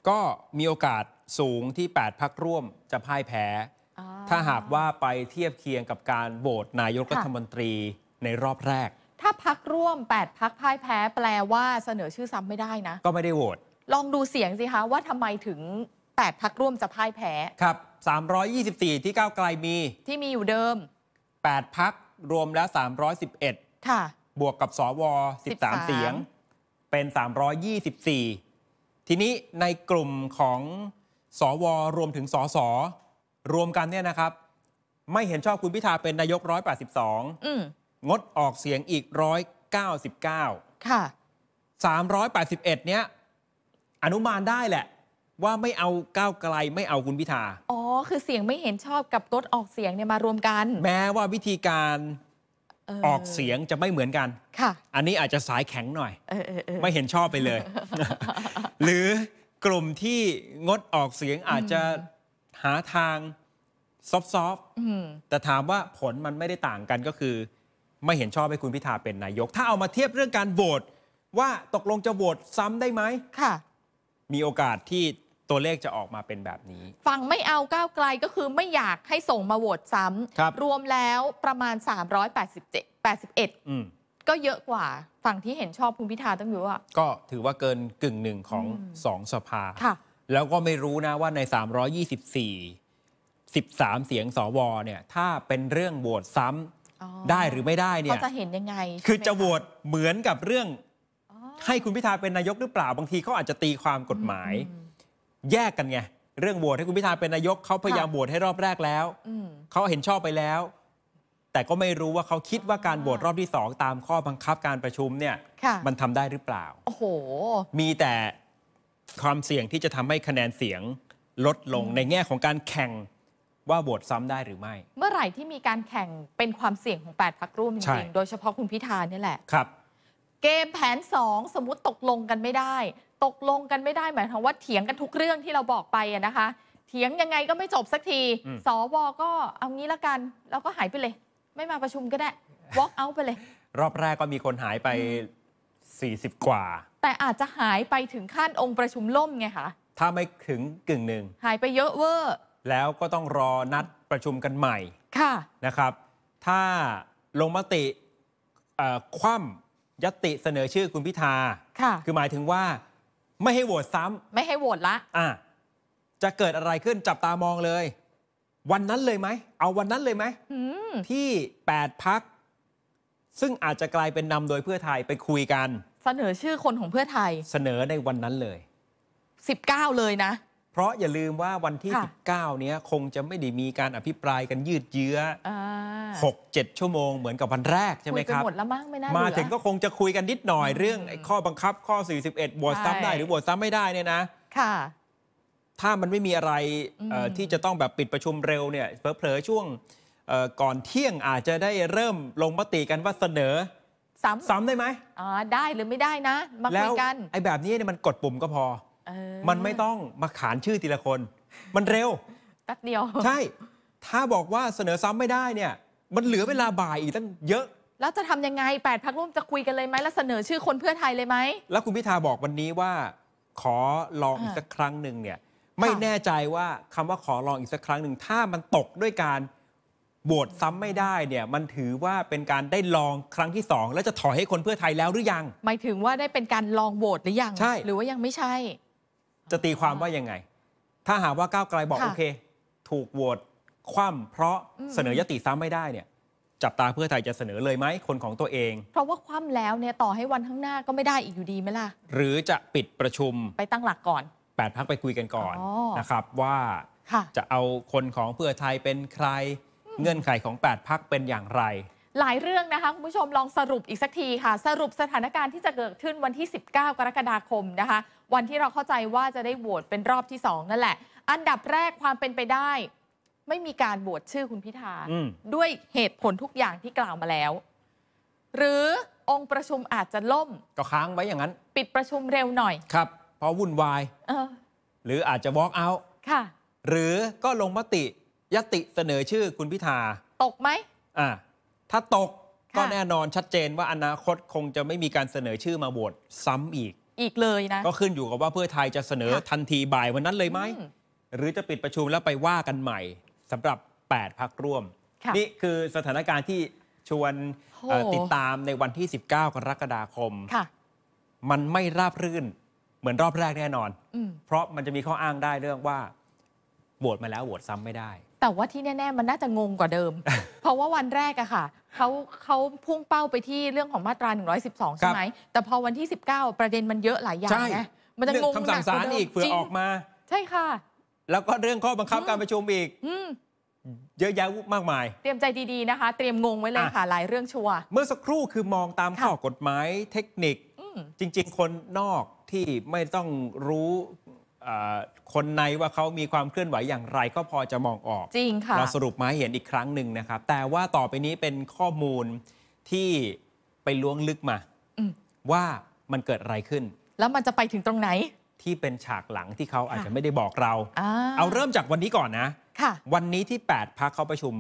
ก็มีโอกาสสูงที่ 8พักร่วมจะพ่ายแพ้ถ้าหากว่าไปเทียบเคียงกับการโหวตนายกรัฐมนตรีในรอบแรก ถ้าพักร่วม 8พักพ่ายแพ้แปลว่าเสนอชื่อซ้ำไม่ได้นะก็ไม่ได้โหวตลองดูเสียงสิคะ ว่าทำไมถึง8พักร่วมจะพ่ายแพ้ ครับ 324 ที่ก้าวไกลมี ที่มีอยู่เดิม 8พักรวมแล้ว 311ค่ะ บวกกับสว13 เสียง เป็น 324 ทีนี้ในกลุ่มของสวรวมถึงสสรวมกันเนี่ยนะครับ ไม่เห็นชอบคุณพิธาเป็นนายก 182งดออกเสียงอีก 199ค่ะ381เนี้ยอนุมานได้แหละว่าไม่เอาก้าวไกลไม่เอาคุณพิธา อ๋อ คือเสียงไม่เห็นชอบกับตดออกเสียงเนี่ยมารวมกัน แม้ว่าวิธีการออกเสียงจะไม่เหมือนกัน ค่ะ อันนี้อาจจะสายแข็งหน่อยออไม่เห็นชอบไปเลย หรือกลุ่มที่งดออกเสียงอาจจะหาทางซอฟต์แต่ถามว่าผลมันไม่ได้ต่างกันก็คือ ไม่เห็นชอบให้คุณพิธาเป็นนายกถ้าเอามาเทียบเรื่องการโหวตว่าตกลงจะโหวตซ้ำได้ไหมค่ะ มีโอกาสที่ตัวเลขจะออกมาเป็นแบบนี้ฝั่งไม่เอาก้าวไกลก็คือไม่อยากให้ส่งมาโหวตซ้ำรรวมแล้วประมาณ 387 81ก็เยอะกว่าฝั่งที่เห็นชอบคุณพิธาต้องอย่า ก็ถือว่าเกินกึ่งหนึ่งของสองสภาค่ะแล้วก็ไม่รู้นะว่าใน 324 13 เสียงสวเนี่ยถ้าเป็นเรื่องโหวตซ้ำได้หรือไม่ได้เนี่ยเขาจะเห็นยังไง คือจะโหวตเหมือนกับเรื่องให้คุณพิธาเป็นนายกหรือเปล่าบางทีเขาอาจจะตีความกฎหมายแยกกันไงเรื่องโหวตให้คุณพิธาเป็นนายกเขาพยายามโหวตให้รอบแรกแล้วเขาเห็นชอบไปแล้ว แต่ก็ไม่รู้ว่าเขาคิดว่าการโหวตรอบที่สองตามข้อบังคับการประชุมเนี่ย มันทำได้หรือเปล่าโอ้โห มีแต่ความเสี่ยงที่จะทำให้คะแนนเสียงลดลงในแง่ของการแข่งว่าโหวตซ้ำได้หรือไม่เมื่อไหร่ที่มีการแข่งเป็นความเสี่ยงของ8พักร่วมจริงๆโดยเฉพาะคุณพิธาเนี่ยแหละครับ เกมแผน2สมมติตกลงกันไม่ได้ตกลงกันไม่ได้ หมายความว่าเถียงกันทุกเรื่องที่เราบอกไปนะคะ เถียงยังไงก็ไม่จบสักที สวก็เอางี้ละกันเราก็หายไปเลย ไม่มาประชุมก็ได้ walk out ไปเลย รอบแรกก็มีคนหายไป 40 กว่า แต่อาจจะหายไปถึงขั้นองค์ประชุมล่มไงคะถ้าไม่ถึงกึ่งหนึ่งหายไปเยอะเวอร์แล้วก็ต้องรอนัดประชุมกันใหม่ ค่ะนะครับ ถ้าลงมติคว่ำยติเสนอชื่อคุณพิธาค่ะ คือหมายถึงว่าไม่ให้โหวตซ้ำไม่ให้โหวตละ อ่ะ จะเกิดอะไรขึ้นจับตามองเลย วันนั้นเลยไหมเอาวันนั้นเลยไหมมที่ 8พัก ซึ่งอาจจะกลายเป็นนำโดยเพื่อไทยไปคุยกัน เสนอชื่อคนของเพื่อไทย เสนอในวันนั้นเลย19 เลยนะเพราะอย่าลืมว่าวันที่ 19 เนี้ยคงจะไม่ได้มีการอภิปรายกันยืดเยื้อหกเจ็ดชั่วโมงเหมือนกับวันแรก ใช่ไหมครับหมดแล้วมั้งไม่น่ามาถึงก็คงจะคุยกันนิดหน่อยเรื่องข้อบังคับข้อ 41บวชซ้ำได้หรือบวชซ้ำไม่ได้เนี่ยนะ ค่ะ ถ้ามันไม่มีอะไรที่จะต้องแบบปิดประชุมเร็วเนี่ยเผลอๆช่วงก่อนเที่ยงอาจจะได้เริ่มลงมติกันว่าเสนอซ้ำซ้ำได้ไหมอ๋อได้หรือไม่ได้นะมาคุยกันไอ้แบบนี้เนี่ยมันกดปุ่มก็พอมันไม่ต้องมาขานชื่อทีละคน มันเร็วแป๊บเดียว ใช่ ถ้าบอกว่าเสนอซ้ำไม่ได้เนี่ย มันเหลือเวลาบ่ายอีกตั้งเยอะ แล้วจะทำยังไง8ปดพักร่วมจะคุยกันเลยไหม แล้วเสนอชื่อคนเพื่อไทยเลยไหม แล้วคุณพิธาบอกวันนี้ว่า ขอลองอีกสักครั้งหนึ่งเนี่ย ไม่แน่ใจว่าคำว่าขอลองอีกสักครั้งหนึ่ง ถ้ามันตกด้วยการโหวตซ้ำไม่ได้เนี่ย มันถือว่าเป็นการได้ลองครั้งที่ 2 แล้วจะถอยให้คนเพื่อไทยแล้วหรือยัง หมายถึงว่าได้เป็นการลองโหวตหรือยังใช่ หรือว่ายังไม่ใช่จะตีความว่ายังไง ถ้าหากว่าก้าวไกลบอกโอเค ถูกโหวตคว่ำเพราะเสนอยติซ้ำไม่ได้เนี่ย จับตาเพื่อไทยจะเสนอเลยไหมคนของตัวเอง เพราะว่าคว่ำแล้วเนี่ยต่อให้วันข้างหน้าก็ไม่ได้อีกอยู่ดีไหมล่ะ หรือจะปิดประชุมไปตั้งหลักก่อน8ปดพักไปคุยกันก่อนอนะครับว่าจะเอาคนของเพื่อไทยเป็นใครเงื่อนไขของ8ปดพักเป็นอย่างไรหลายเรื่องนะคะคุณผู้ชมลองสรุปอีกสักทีค่ะ สรุปสถานการณ์ที่จะเกิดขึ้นวันที่ 19 กรกฎาคมนะคะ วันที่เราเข้าใจว่าจะได้โหวตเป็นรอบที่ 2 นั่นแหละ อันดับแรกความเป็นไปได้ ไม่มีการโหวตชื่อคุณพิธาด้วยเหตุผลทุกอย่างที่กล่าวมาแล้ว หรือองค์ประชุมอาจจะล่ม ก็ค้างไว้อย่างนั้น ปิดประชุมเร็วหน่อยครับเพราะวุ่นวายหรืออาจจะล็อกเอาค่ะ หรือก็ลงมติยติเสนอชื่อคุณพิธาตกไหมอ่าถ้าตกก็แน่นอนชัดเจนว่าอนาคตคงจะไม่มีการเสนอชื่อมาโหวตซ้ำอีก อีกเลยนะ ก็ขึ้นอยู่กับว่าเพื่อไทยจะเสนอทันทีบ่ายวันนั้นเลยไหมหรือจะปิดประชุมแล้วไปว่ากันใหม่ สำหรับ 8พักร่วม นี่คือสถานการณ์ที่ชวนติดตามในวันที่ 19กรกฎาคม มันไม่ราบรื่นเหมือนรอบแรกแน่นอนเพราะมันจะมีข้ออ้างได้เรื่องว่าโหวตมาแล้วโหวตซ้ำไม่ได้ แต่ว่าที่แน่ ๆ มันน่าจะงงกว่าเดิม เพราะว่าวันแรกอะค่ะเขาเขาพุ่งเป้าไปที่เรื่องของมาตรา 112 ใช่ไหม แต่พอวันที่ 19 ประเด็นมันเยอะหลายอย่างไงมันจะงงคำสั่งศาลอีก เผื่อออกมา ใช่ค่ะ แล้วก็เรื่องข้อบังคับการประชุมอีกเยอะแยะมากมาย เตรียมใจดี ๆ นะคะ เตรียมงงไว้เลยค่ะ หลายเรื่องชัว เมื่อสักครู่คือมองตามข้อกฎหมายเทคนิคจริง ๆ คนนอกที่ไม่ต้องรู้คนในว่าเขามีความเคลื่อนไหวอย่างไรก็พอจะมองออกจริงค่ะเราสรุปมาให้เห็นอีกครั้งหนึ่งนะครับแต่ว่าต่อไปนี้เป็นข้อมูลที่ไปล้วงลึกมาว่ามันเกิดอะไรขึ้น แล้วมันจะไปถึงตรงไหน ที่เป็นฉากหลังที่เขาอาจจะไม่ได้บอกเราเอาเริ่มจากวันนี้ก่อนนะค่ะ วันนี้ที่ 8พักเขาประชุม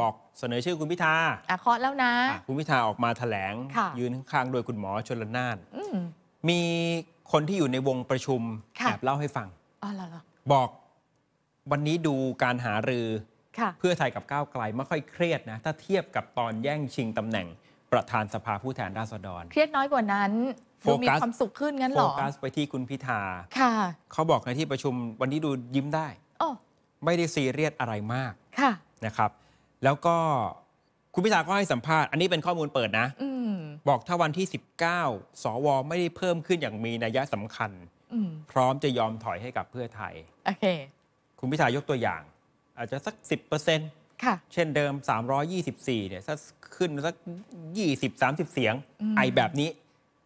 บอกเสนอชื่อคุณพิธาอะเคาะแล้วนะคุณพิธาออกมาแถลงยืนข้างๆโดยคุณหมอชนลนานมีคนที่อยู่ในวงประชุมแอบเล่าให้ฟังบอกวันนี้ดูการหารือ เพื่อไทยกับก้าวไกล ไม่ค่อยเครียดนะ ถ้าเทียบกับตอนแย่งชิงตำแหน่งประธานสภาผู้แทนราษฎรเครียดน้อยกว่านั้น มีความสุขขึ้นงั้นหรอโฟกัสไปที่คุณพิธาค่ะเขาบอกในที่ประชุมวันนี้ดูยิ้มได้อไม่ได้ซีเรียสอะไรมากค่ะนะครับ แล้วก็คุณพิธาก็ให้สัมภาษณ์อันนี้เป็นข้อมูลเปิดนะบอกถ้าวันที่ 19 สวไม่ได้เพิ่มขึ้นอย่างมีนัยสำคัญ พร้อมจะยอมถอยให้กับเพื่อไทยโอเค คุณพิธายกตัวอย่าง อาจจะสัก 10เปอร์เซ็นต์เช่นเดิม 324เนี่ยถ้าขึ้นสัก 20 30 เสียง ไอแบบนี้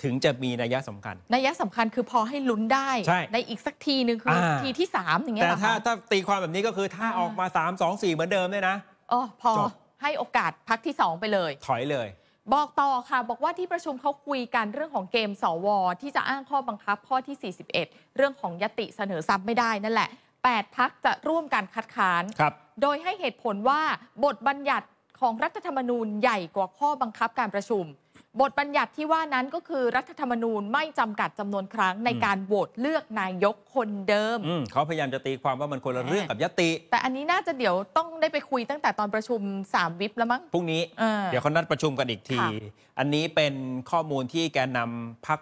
ถึงจะมีนัยสำคัญนัยสำคัญคือพอให้ลุ้นได้ในอีกสักทีนึงคืออทีที่ 3 อย่างเงี้ยแต่ถ้าถ้าตีความแบบนี้ก็คือถ้าออกมา3 2 4เหมือนเดิมเนี่ยนะอ๋อพอให้โอกาสพักที่ 2 ไปเลย ถอยเลยบอกต่อค่ะ บอกว่าที่ประชุมเขาคุยกันเรื่องของเกมสว ที่จะอ้างข้อบังคับ ข้อที่ 41 เรื่องของยติเสนอซ้ำไม่ได้นั่นแหละ 8พักจะร่วมการคัดค้าน โดยให้เหตุผลว่าบทบัญญัติของรัฐธรรมนูญใหญ่กว่าข้อบังคับการประชุมบทบัญญัติที่ว่านั้นก็คือรัฐธรรมนูญไม่จำกัดจำนวนครั้งในการโหวตเลือกนายกคนเดิมเขาพยายามจะตีความว่ามันคนละเรื่องกับยติ แต่อันนี้น่าจะเดี๋ยวต้องได้ไปคุยตั้งแต่ตอนประชุม 3 วิปแล้วมั้ง พรุ่งนี้ เดี๋ยวเขานัดประชุมกันอีกที อันนี้เป็นข้อมูลที่แกนนำพัก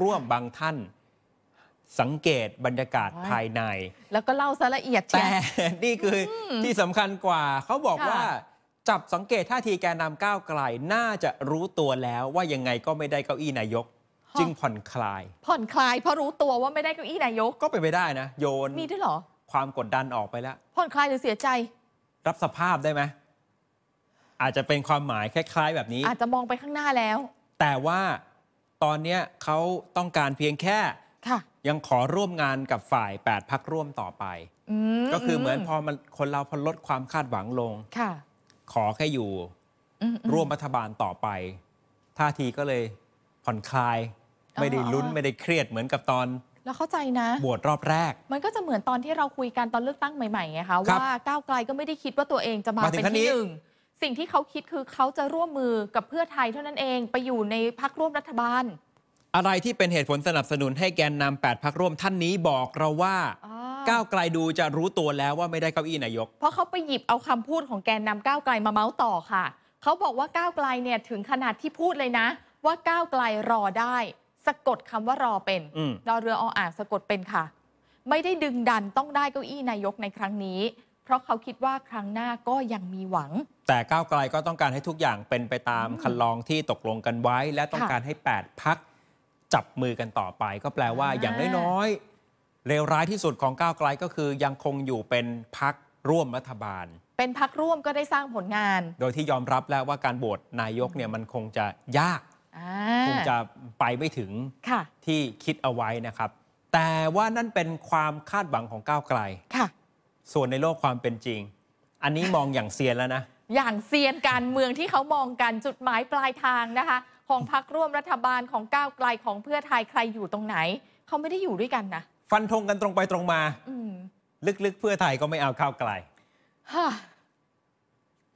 ร่วมบางท่าน สังเกตบรรยากาศภายใน แล้วก็เล่าสะละเอียดแต่นี่คือที่สำคัญกว่าเขาบอกว่าจับสังเกตท่าทีแกนำก้าวไกลน่าจะรู้ตัวแล้วว่ายังไงก็ไม่ได้เก้าอี้นายก จึงผ่อนคลาย ผ่อนคลายเพราะรู้ตัวว่าไม่ได้เก้าอี้นายกก็เป็นไปได้นะโยน มีด้วยเหรอ ความกดดันออกไปแล้ว ผ่อนคลายหรือเสียใจ รับสภาพได้ไหมอาจจะเป็นความหมายคล้ายๆ แบบนี้ อาจจะมองไปข้างหน้าแล้ว แต่ว่าตอนนี้เขาต้องการเพียงแค่ยังขอร่วมงานกับฝ่าย8พักร่วมต่อไปก็คือเหมือนพอมันคนเราพอลดความคาดหวังลงขอแค่อยู่ร่วมรัฐบาลต่อไปท่าทีก็เลยผ่อนคลาย ไม่ได้ลุ้นไม่ได้เครียดเหมือนกับตอน แล้วเข้าใจนะบวชรอบแรก มันก็จะเหมือนตอนที่เราคุยกันตอนเลือกตั้งใหม่ๆไงคะว่าก้าวไกลก็ไม่ได้คิดว่าตัวเองจะมาเป็นที่หนึ่งสิ่งที่เขาคิดคือเขาจะร่วมมือกับเพื่อไทยเท่านั้นเองไปอยู่ในพักร่วมรัฐบาลอะไรที่เป็นเหตุผลสนับสนุนให้แกนนำแปดพักร่วมท่านนี้บอกเราว่าก้าวไกลดูจะรู้ตัวแล้วว่าไม่ได้เก้าอี้นายก เพราะเขาไปหยิบเอาคำพูดของแกนนำก้าวไกลมาเมาส์ต่อค่ะเขาบอกว่าก้าวไกลเนี่ยถึงขนาดที่พูดเลยนะ ว่าก้าวไกลรอได้สะกดคำว่ารอเป็นรอเรืออ่างสะกดเป็นค่ะ ไม่ได้ดึงดันต้องได้เก้าอี้นายกในครั้งนี้ เพราะเขาคิดว่าครั้งหน้าก็ยังมีหวัง แต่ก้าวไกลก็ต้องการให้ทุกอย่างเป็นไปตามคันลองที่ตกลงกันไว้ และต้องการให้8พักจับมือกันต่อไปก็แปลว่าอย่างน้อยๆเลวร้ายที่สุดของก้าวไกลก็คือ ยังคงอยู่เป็นพักร่วมรัฐบาล เป็นพักร่วมก็ได้สร้างผลงาน โดยที่ยอมรับแล้วว่าการโหวตนายกเนี่ยมันคงจะยากคงจะไปไม่ถึงที่คิดเอาไว้นะครับ แต่ว่านั่นเป็นความคาดหวังของก้าวไกล ค่ะ ส่วนในโลกความเป็นจริง อันนี้มองอย่างเซียนแล้วนะ อย่างเซียนการเมืองที่เขามองกันจุดหมายปลายทางนะคะของพักร่วมรัฐบาลของก้าวไกลของเพื่อไทย ใครอยู่ตรงไหน เขาไม่ได้อยู่ด้วยกันนะฟันธงกันตรงไปตรงมาลึกๆเพื่อไทยก็ไม่เอาก้าวไกล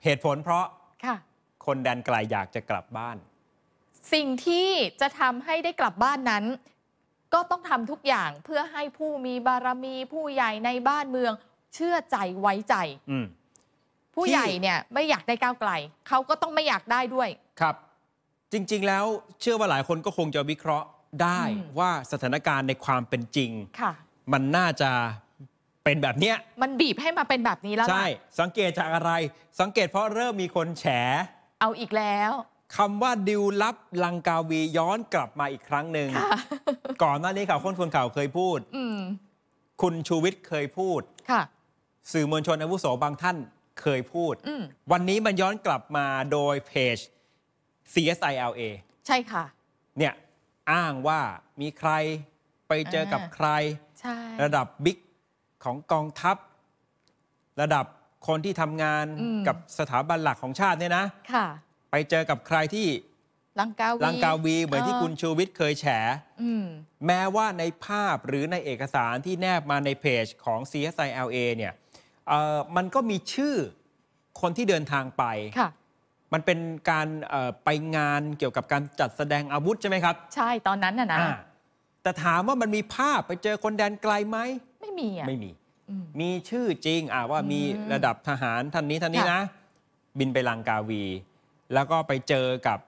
เหตุผลเพราะค่ะ คนแดนไกลอยากจะกลับบ้าน สิ่งที่จะทำให้ได้กลับบ้านนั้น ก็ต้องทำทุกอย่างเพื่อให้ผู้มีบารมีผู้ใหญ่ในบ้านเมือง เชื่อใจไว้ใจผู้ใหญ่เนี่ยไม่อยากได้ก้าวไกลเขาก็ต้องไม่อยากได้ด้วยครับจริงๆ แล้วเชื่อว่าหลายคนก็คงจะวิเคราะห์ได้ ว่าสถานการณ์ในความเป็นจริงค่ะ มันน่าจะเป็นแบบเนี้ยมันบีบให้มาเป็นแบบนี้แล้วใช่ สังเกตจากอะไร สังเกตเพราะเริ่มมีคนแฉเอาอีกแล้วคำว่าดิวลับลังกาวีย้อนกลับมาอีกครั้งหนึ่งก่อนหน้านี้ข่าวค้นคนข่าวเคยพูดอคุณชูวิทย์เคยพูดค่ะ สื่อมวลชนอาวุโสบางท่านเคยพูดวันนี้มันย้อนกลับมาโดยเพจ CSI LA ใช่ค่ะ เนี่ยอ้างว่ามีใครไปเจอกับใคร ระดับบิ๊กของกองทัพ ระดับคนที่ทำงานกับสถาบันหลักของชาติเนี่ยนะค่ะไปเจอกับใครที่ลังกาวีลังกาวี เหมือนที่คุณชูวิทย์เคยแฉแม้ว่าในภาพหรือในเอกสารที่แนบมาในเพจของ CSI LA เนี่ยมันก็มีชื่อคนที่เดินทางไปมันเป็นการไปงานเกี่ยวกับการจัดแสดงอาวุธใช่ไหมครับ ใช่ตอนนั้นนะนะ แต่ถามว่ามันมีภาพไปเจอคนแดนไกลไหม ไม่มีอ่ะไม่มีมีชื่อจริงอ่าว่ามีระดับทหารท่านนี้ท่านนี้นะ บินไปลังกาวี แล้วก็ไปเจอกับ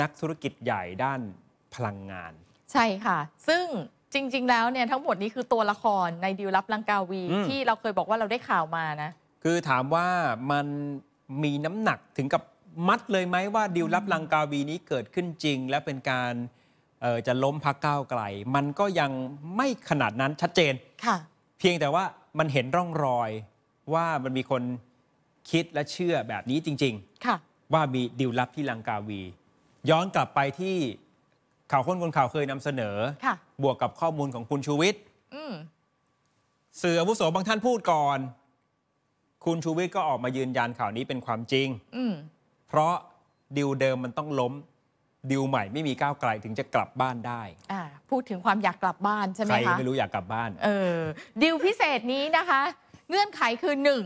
นักธุรกิจใหญ่ด้านพลังงาน ใช่ค่ะ ซึ่งจริงๆแล้วเนี่ย ทั้งหมดนี้คือตัวละครในดิวลับลังกาวี ที่เราเคยบอกว่าเราได้ข่าวมานะ คือถามว่ามันมีน้ำหนักถึงกับมัดเลยไหมว่าดิวรับลังกาวีนี้เกิดขึ้นจริง และเป็นการจะล้มพักก้าวไกล มันก็ยังไม่ขนาดนั้นชัดเจนเพียงแต่ว่ามันเห็นร่องรอยว่ามันมีคนคิดและเชื่อแบบนี้จริงๆว่ามีดิวลับที่ลังกาวี ย้อนกลับไปที่ข่าวค้นคนข่าวเคยนำเสนอ บวกกับข้อมูลของคุณชูวิทย์สื่ออาวุโสบางท่านพูดก่อนคุณชูวิทย์ก็ออกมายืนยันข่าวนี้เป็นความจริง เพราะดิวเดิมมันต้องล้มดิวใหม่ไม่มีก้าวไกลถึงจะกลับบ้านได้ พูดถึงความอยากกลับบ้านใช่ไหมคะใครไม่รู้อยากกลับบ้าน เออดิวพิเศษนี้นะคะ เงื่อนไขคือหนึ่ง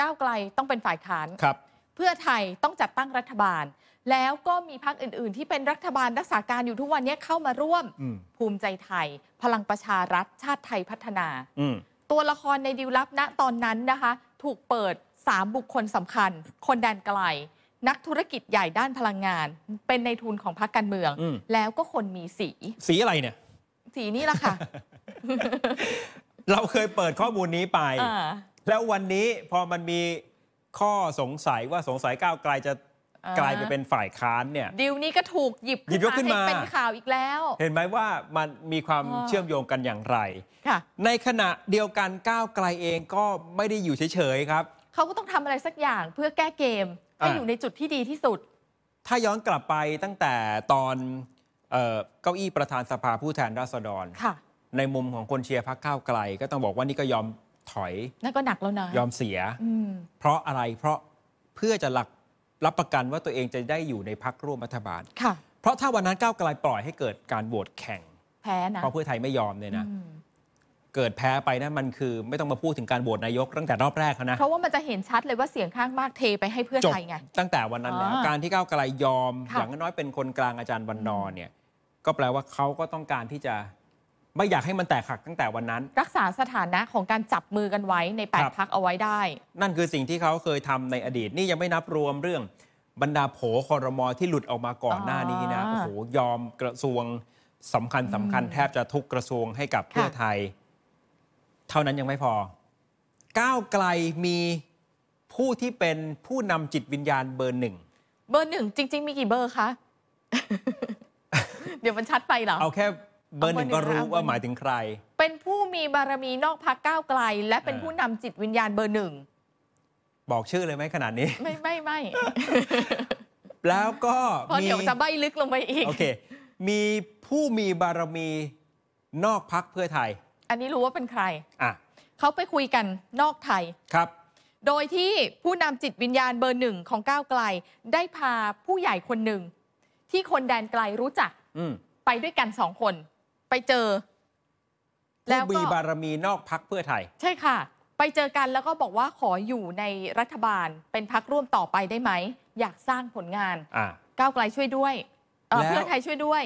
ก้าวไกลต้องเป็นฝ่ายค้านครับ เพื่อไทยต้องจัดตั้งรัฐบาล แล้วก็มีพรรคอื่น ๆ ที่เป็นรัฐบาลรักษาการอยู่ทุกวันนี้เข้ามาร่วมภูมิใจไทย พลังประชารัฐชาติไทยพัฒนาตัวละครในดิวลับณ ตอนนั้นนะคะถูกเปิด 3 บุคคลสำคัญ คนแดนไกลนักธุรกิจใหญ่ด้านพลังงาน เป็นในทุนของพรรคการเมืองอแล้วก็คนมีสี สีอะไรเนี่ย สีนี่แหละค่ะ เราเคยเปิดข้อมูลนี้ไป แล้ววันนี้พอมันมีข้อสงสัยว่าสงสัยก้าวไกลจะกลายไปเป็นฝ่ายค้านเนี่ยดิวนี้ก็ถูกหยิบหยิบยกขึ้นมาเป็นข่าวอีกแล้ว เห็นไหมว่ามันมีความเชื่อมโยงกันอย่างไร ในขณะเดียวกันก้าวไกลเองก็ไม่ได้อยู่เฉยๆครับ เขาก็ต้องทำอะไรสักอย่างเพื่อแก้เกม ให้อยู่ในจุดที่ดีที่สุด ถ้าย้อนกลับไปตั้งแต่ตอนเก้าอี้ประธานสภาผู้แทนราษฎร ในมุมของคนเชียร์พรรคก้าวไกล ก็ต้องบอกว่านี่ก็ยอมถอย นั่นก็หนักแล้วนะ ยอมเสีย เพราะอะไร เพราะเพื่อจะหลักรับประกันว่าตัวเองจะได้อยู่ในพักร่วมรัฐบาลค่ะเพราะถ้าวันนั้นก้าวไกลปล่อยให้เกิดการโหวตแข่ง แพ้นะ เพราะเพื่อไทยไม่ยอมเนี่ยนะ เกิดแพ้ไปนั่นมันคือ ไม่ต้องมาพูดถึงการโหวตนายกตั้งแต่รอบแรกนะเพราะว่ามันจะเห็นชัดเลยว่าเสียงข้างมากเทไปให้เพื่อไทยไงตั้งแต่วันนั้นแล้ว การที่ก้าวไกลยอมอย่างน้อยเป็นคนกลางอาจารย์วันนอ์เนี่ย ก็แปลว่าเขาก็ต้องการที่จะไม่อยากให้มันแตกหักตั้งแต่วันนั้น รักษาสถานะของการจับมือกันไว้ในแปดพักเอาไว้ได้ นั่นคือสิ่งที่เขาเคยทำในอดีตนี่ยังไม่นับรวมเรื่องบรรดาโผคอรมอที่หลุดออกมาก่อนหน้านี้นะโอ้โหยอมกระทรวงสำคัญสำคัญ แทบจะทุกกระทรวงให้กับเพื่อไทย เท่านั้นยังไม่พอก้าวไกลมีผู้ที่เป็นผู้นำจิตวิญญาณเบอร์หนึ่งเบอร์หนึ่งจริง ๆ มีกี่เบอร์คะเดี๋ยวมันชัดไปเหรอเอาแค่เบอร์หนึ่งก็รู้ว่าหมายถึงใคร เป็นผู้มีบารมีนอกพักก้าวไกล และเป็นผู้นำจิตวิญญาณเบอร์หนึ่ง บอกชื่อเลยไหมขนาดนี้ ไม่ไม่ไม่ แล้วก็พอเดี๋ยวจะใบลึกลงไปอีก โอเค มีผู้มีบารมีนอกพักเพื่อไทย อันนี้รู้ว่าเป็นใครอ่ะเขาไปคุยกันนอกไทยครับ โดยที่ผู้นำจิตวิญญาณเบอร์หนึ่งของก้าวไกลได้พาผู้ใหญ่คนหนึ่งที่คนแดนไกลรู้จักไปด้วยกันสองคนไปเจอ แล้วบีบารมีนอกพักเพื่อไทย ใช่ค่ะไปเจอกันแล้วก็บอกว่าขออยู่ในรัฐบาลเป็นพักร่วมต่อไปได้ไหม อยากสร้างผลงานก้าวไกลช่วยด้วยเพื่อไทยช่วยด้วย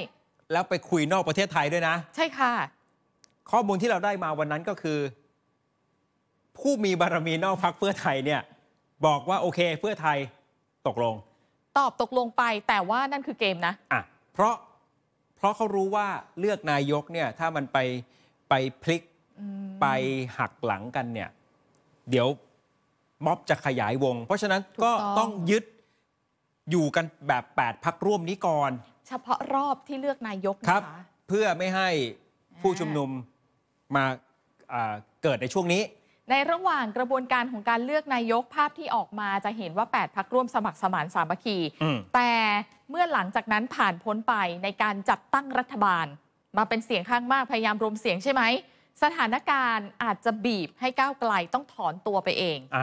แล้วไปคุยนอกประเทศไทยด้วยนะ ใช่ค่ะข้อมูลที่เราได้มาวันนั้นก็คือ ผู้มีบารมีนอกพักเพื่อไทยเนี่ย บอกว่าโอเคเพื่อไทยตกลง ตอบตกลงไปแต่ว่านั่นคือเกมนะอ่ะเพราะเพราะเขารู้ว่าเลือกนายกเนี่ยถ้ามันไปไปพลิกไปหักหลังกันเนี่ยเดี๋ยวม็อบจะขยายวง เพราะฉะนั้นก็ต้องยึดอยู่กันแบบ 8พักร่วมนี้ก่อนเฉพาะรอบที่เลือกนายกครับเพื่อไม่ให้ผู้ชุมนุมมาเกิดในช่วงนี้ ในระหว่างกระบวนการของการเลือกนายกภาพที่ออกมาจะเห็นว่า8พักร่วมสมัครสมานสามัคคีแต่เมื่อหลังจากนั้นผ่านพ้นไปในการจัดตั้งรัฐบาล มาเป็นเสียงข้างมากพยายามรวมเสียงใช่ไหม สถานการณ์อาจจะบีบให้ก้าวไกลต้องถอนตัวไปเองอ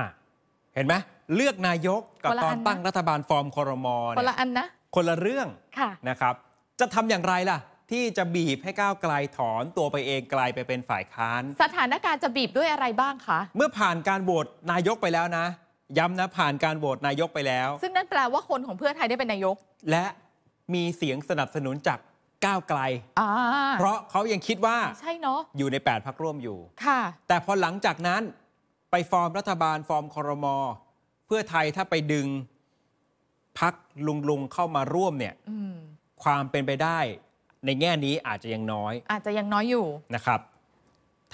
เห็นไหมเลือกนายกกับตอนตั้งรัฐบาลฟอร์มคอรมอคนละอันนะคนละเรื่องะนะครับจะทำอย่างไรล่ะ ที่จะบีบให้ก้าวไกลถอนตัวไปเองกลายไปเป็นฝ่ายค้านสถานการณ์จะบีบด้วยอะไรบ้างคะ เมื่อผ่านการโหวตนายกไปแล้วนะย้ำนะผ่านการโหวตนายกไปแล้ว ซึ่งนั่นแปลว่าคนของเพื่อไทยได้เป็นนายกและมีเสียงสนับสนุนจากก้าวไกลเพราะเขายังคิดว่าใช่เนาะอยู่ใน 8พักร่วมอยู่ ค่ะ แต่พอหลังจากนั้น ไปฟอร์มรัฐบาลฟอร์มคอรมอเพื่อไทยถ้าไปดึง พักลุงลุงเข้ามาร่วมเนี่ยความเป็นไปได้ ในแง่นี้อาจจะยังน้อย อาจจะยังน้อยอยู่นะครับ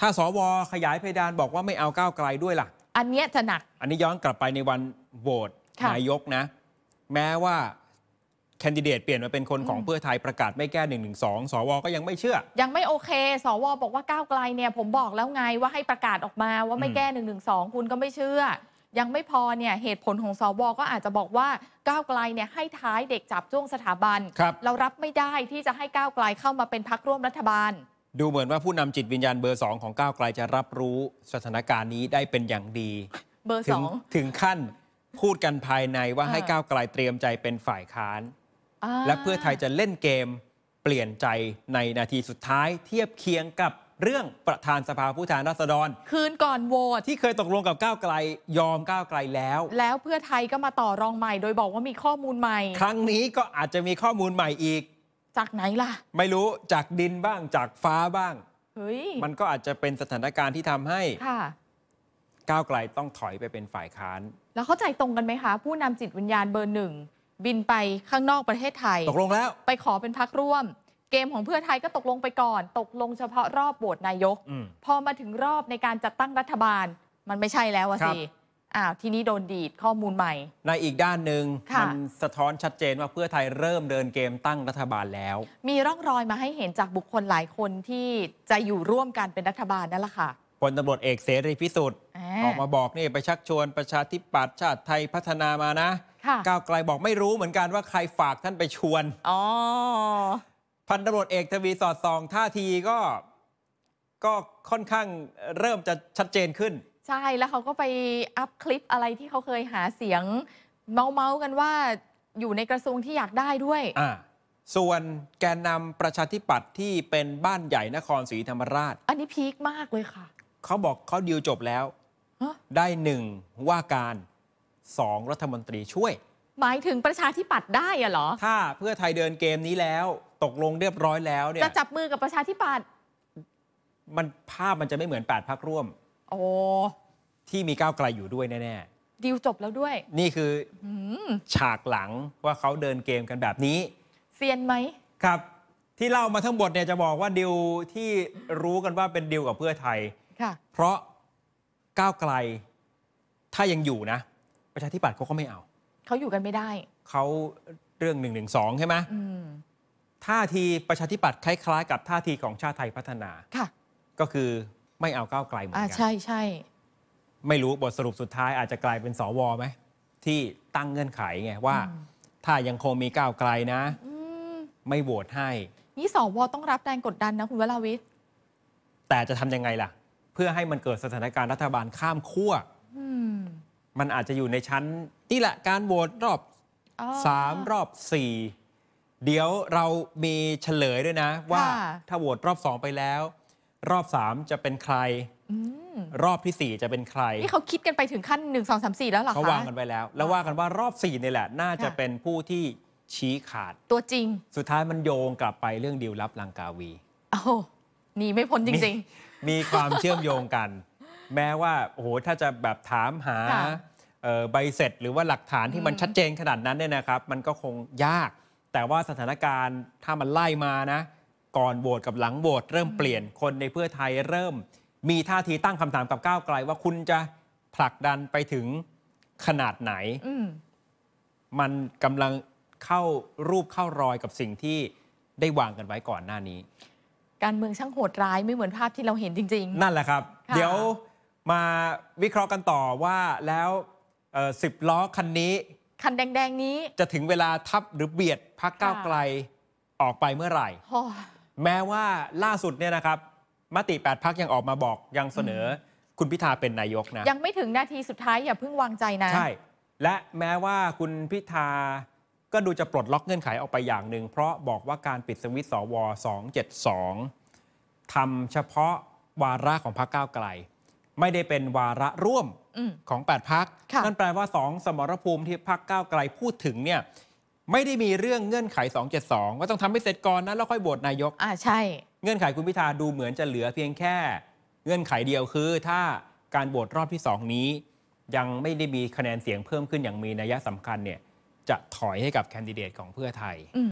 ถ้าสวขยายเพดานบอกว่าไม่เอาก้าวไกลด้วยล่ะ อันนี้จะหนักอันนี้ย้อนกลับไปในวันโหวตนายกนะ แม้ว่าแคนดิเดตเปลี่ยนมาเป็นคนของเพื่อไทยประกาศไม่แก้1นึสวก็ยังไม่เชื่อ ยังไม่โอเคสวบอกว่าก้าวไกลเนี่ยผมบอกแล้วไงว่าให้ประกาศออกมาว่าไม่แก้1นึคุณก็ไม่เชื่อ ยังไม่พอเนี่ยเหตุผลของสวก็อาจจะบอกว่าก้าวไกลเนี่ยให้ท้ายเด็กจับจ้วงสถาบันรเรารับไม่ได้ที่จะให้ก้าวไกลเข้ามาเป็นพักร่วมรัฐบาล ดูเหมือนว่าผู้นำจิตวิญญาณเบอร์สองของก้าวไกลจะรับรู้สถานการณ์นี้ได้เป็นอย่างดี เบอร์สองถึงขั้นพูดกันภายในว่าให้ก้าวไกลเตรียมใจเป็นฝ่ายค้านและเพื่อไทยจะเล่นเกมเปลี่ยนใจในนาทีสุดท้าย เทียบเคียงกับเรื่องประธานสภาผู้แทนราษฎร คืนก่อนโหวตที่เคยตกลงกับก้าวไกลยอมก้าวไกลแล้วแล้วเพื่อไทยก็มาต่อรองใหม่โดยบอกว่ามีข้อมูลใหม่ ครั้งนี้ก็อาจจะมีข้อมูลใหม่อีก จากไหนล่ะ ไม่รู้จากดินบ้างจากฟ้าบ้างเฮ้ยมันก็อาจจะเป็นสถานการณ์ที่ทำให้ค่ะก้าวไกลต้องถอยไปเป็นฝ่ายค้าน แล้วเข้าใจตรงกันไหมคะผู้นำจิตวิญญาณเบอร์หนึ่งบินไปข้างนอกประเทศไทยตกลงแล้วไปขอเป็นพักร่วม เกมของเพื่อไทยก็ตกลงไปก่อน ตกลงเฉพาะรอบโหวตนายก พอมาถึงรอบในการจัดตั้งรัฐบาล มันไม่ใช่แล้วสิอ้าวทีนี้โดนดีดข้อมูลใหม่ ในอีกด้านหนึ่งมันสะท้อนชัดเจนว่าเพื่อไทยเริ่มเดินเกมตั้งรัฐบาลแล้ว มีร่องรอยมาให้เห็นจากบุคคลหลายคนที่จะอยู่ร่วมกันเป็นรัฐบาลนั่นแหละค่ะพลตำรวจเอกเสรีพิสุทธิ์ออกมาบอก นี่ไปชักชวนประชาธิปัตย์ชาติไทยพัฒนามานะก้าวไกลบอกไม่รู้เหมือนกันว่าใครฝากท่านไปชวนพันตำรวจเอกทวีสอดส่องท่าทีก็ ก็ค่อนข้างเริ่มจะชัดเจนขึ้น ใช่แล้วเขาก็ไปอัพคลิปอะไรที่เขาเคยหาเสียง เมาเมากันว่าอยู่ในกระทรวงที่อยากได้ด้วยส่วนแกนนำประชาธิปัตย์ที่เป็นบ้านใหญ่นครศรีธรรมราช อันนี้พีคมากเลยค่ะเขาบอกเขาดีลจบแล้ว ได้หนึ่งว่าการสองรัฐมนตรีช่วย หมายถึงประชาธิปัตย์ได้อะเหรอถ้าเพื่อไทยเดินเกมนี้แล้วตกลงเรียบร้อยแล้วเนี่ยจะจับมือกับประชาธิปัตย์มันภาพมันจะไม่เหมือนแปดพักร่วม โอ้ที่มีก้าวไกลอยู่ด้วย แน่ๆดีลจบแล้วด้วย นี่คือฉากหลังว่าเขาเดินเกมกันแบบนี้เซียนไหมครับ ที่เล่ามาทั้งหมดเนี่ยจะบอกว่าดิวที่รู้กันว่าเป็นดิวกับเพื่อไทยเพราะก้าวไกลถ้ายังอยู่นะ ประชาธิปัตย์เขาก็ไม่เอา เขาอยู่กันไม่ได้เขาเรื่องหนึ่งหนึ่งสองใช่ไหมท่าทีประชาธิปัตย์คล้าย ๆ กับท่าทีของชาติไทยพัฒนาค่ะ ก็คือไม่เอาก้าวไกลเหมือนกันใช่ใช่ ไม่รู้บทสรุปสุดท้ายอาจจะกลายเป็นสวไหมที่ตั้งเงื่อนไขไงว่า ถ้ายังคงมีก้าวไกลนะไม่โหวตให้ นี่สวต้องรับแรงกดดันนะ คุณวราวิทย์แต่จะทำยังไงล่ะเพื่อให้มันเกิดสถานการณ์รัฐบาลข้ามขั้วมันอาจจะอยู่ในชั้นนี่แหละ การโหวตรอบสามรอบสี่เดี๋ยวเรามีเฉลยด้วยนะ ว่าถ้าโหวตรอบสองไปแล้ว รอบสามจะเป็นใครรอบที่สี่จะเป็นใครนี่เขาคิดกันไปถึงขั้นหนึ่งสองสามสี่แล้วหรอคะเขาวางกันไปแล้ว แล้วว่ากันว่ารอบสี่นี่แหละ น่าจะเป็นผู้ที่ชี้ขาดตัวจริง สุดท้ายมันโยงกลับไปเรื่องดีลลับลังกาวีโอ้นี่ไม่พ้นจริงๆมีความเชื่อมโยงกัน แม้ว่าโอ้โหถ้าจะแบบถามหาใบเสร็จหรือว่าหลักฐานที่มันชัดเจนขนาดนั้นเนี่ยนะครับ มันก็คงยาก แต่ว่าสถานการณ์ถ้ามันไล่มานะ ก่อนโหวตกับหลังโหวตเริ่มเปลี่ยนคนในเพื่อไทยเริ่ม มีท่าทีตั้งคำถามกับก้าวไกล ว่าคุณจะผลักดันไปถึงขนาดไหน มันกำลังเข้ารูปเข้ารอยกับสิ่งที่ได้วางกันไว้ก่อนหน้านี้การเมืองช่างโหดร้ายไม่เหมือนภาพที่เราเห็นจริง ๆ นั่นแหละครับ เดี๋ยวมาวิเคราะห์กันต่อว่าแล้วสิบล้อคันนี้ คันแดงๆนี้ จะถึงเวลาทับหรือเบียดพักก้าวไกลออกไปเมื่อไหร่ แม้ว่าล่าสุดเนี่ยนะครับ มติ8พักยังออกมาบอกยังเสนออคุณพิธาเป็นนายกนะ ยังไม่ถึงนาทีสุดท้ายอย่าเพิ่งวางใจนะใช่และแม้ว่าคุณพิธาก็ดูจะปลดล็อกเงื่อนไขออกไปอย่างหนึ่งเพราะบอกว่าการปิดสวิตสว272ทำเฉพาะวาระของพรรคก้าวไกล ไม่ได้เป็นวาระร่วมของ 8พักนั่นแปลว่าสองสมรภูมิที่พักก้าวไกลพูดถึงเนี่ยไม่ได้มีเรื่องเงื่อนไข 272ว่าต้องทำให้เสร็จก่อนนะแล้วค่อยโหวตนายกอ่าใช่ เงื่อนไขคุณพิธาดูเหมือนจะเหลือเพียงแค่ เงื่อนไขเดียวคือ ถ้าการโหวตรอบที่สองนี้ ยังไม่ได้มีคะแนนเสียงเพิ่มขึ้นอย่างมีนัยสำคัญเนี่ยจะถอยให้กับแคนดิเดตของเพื่อไทย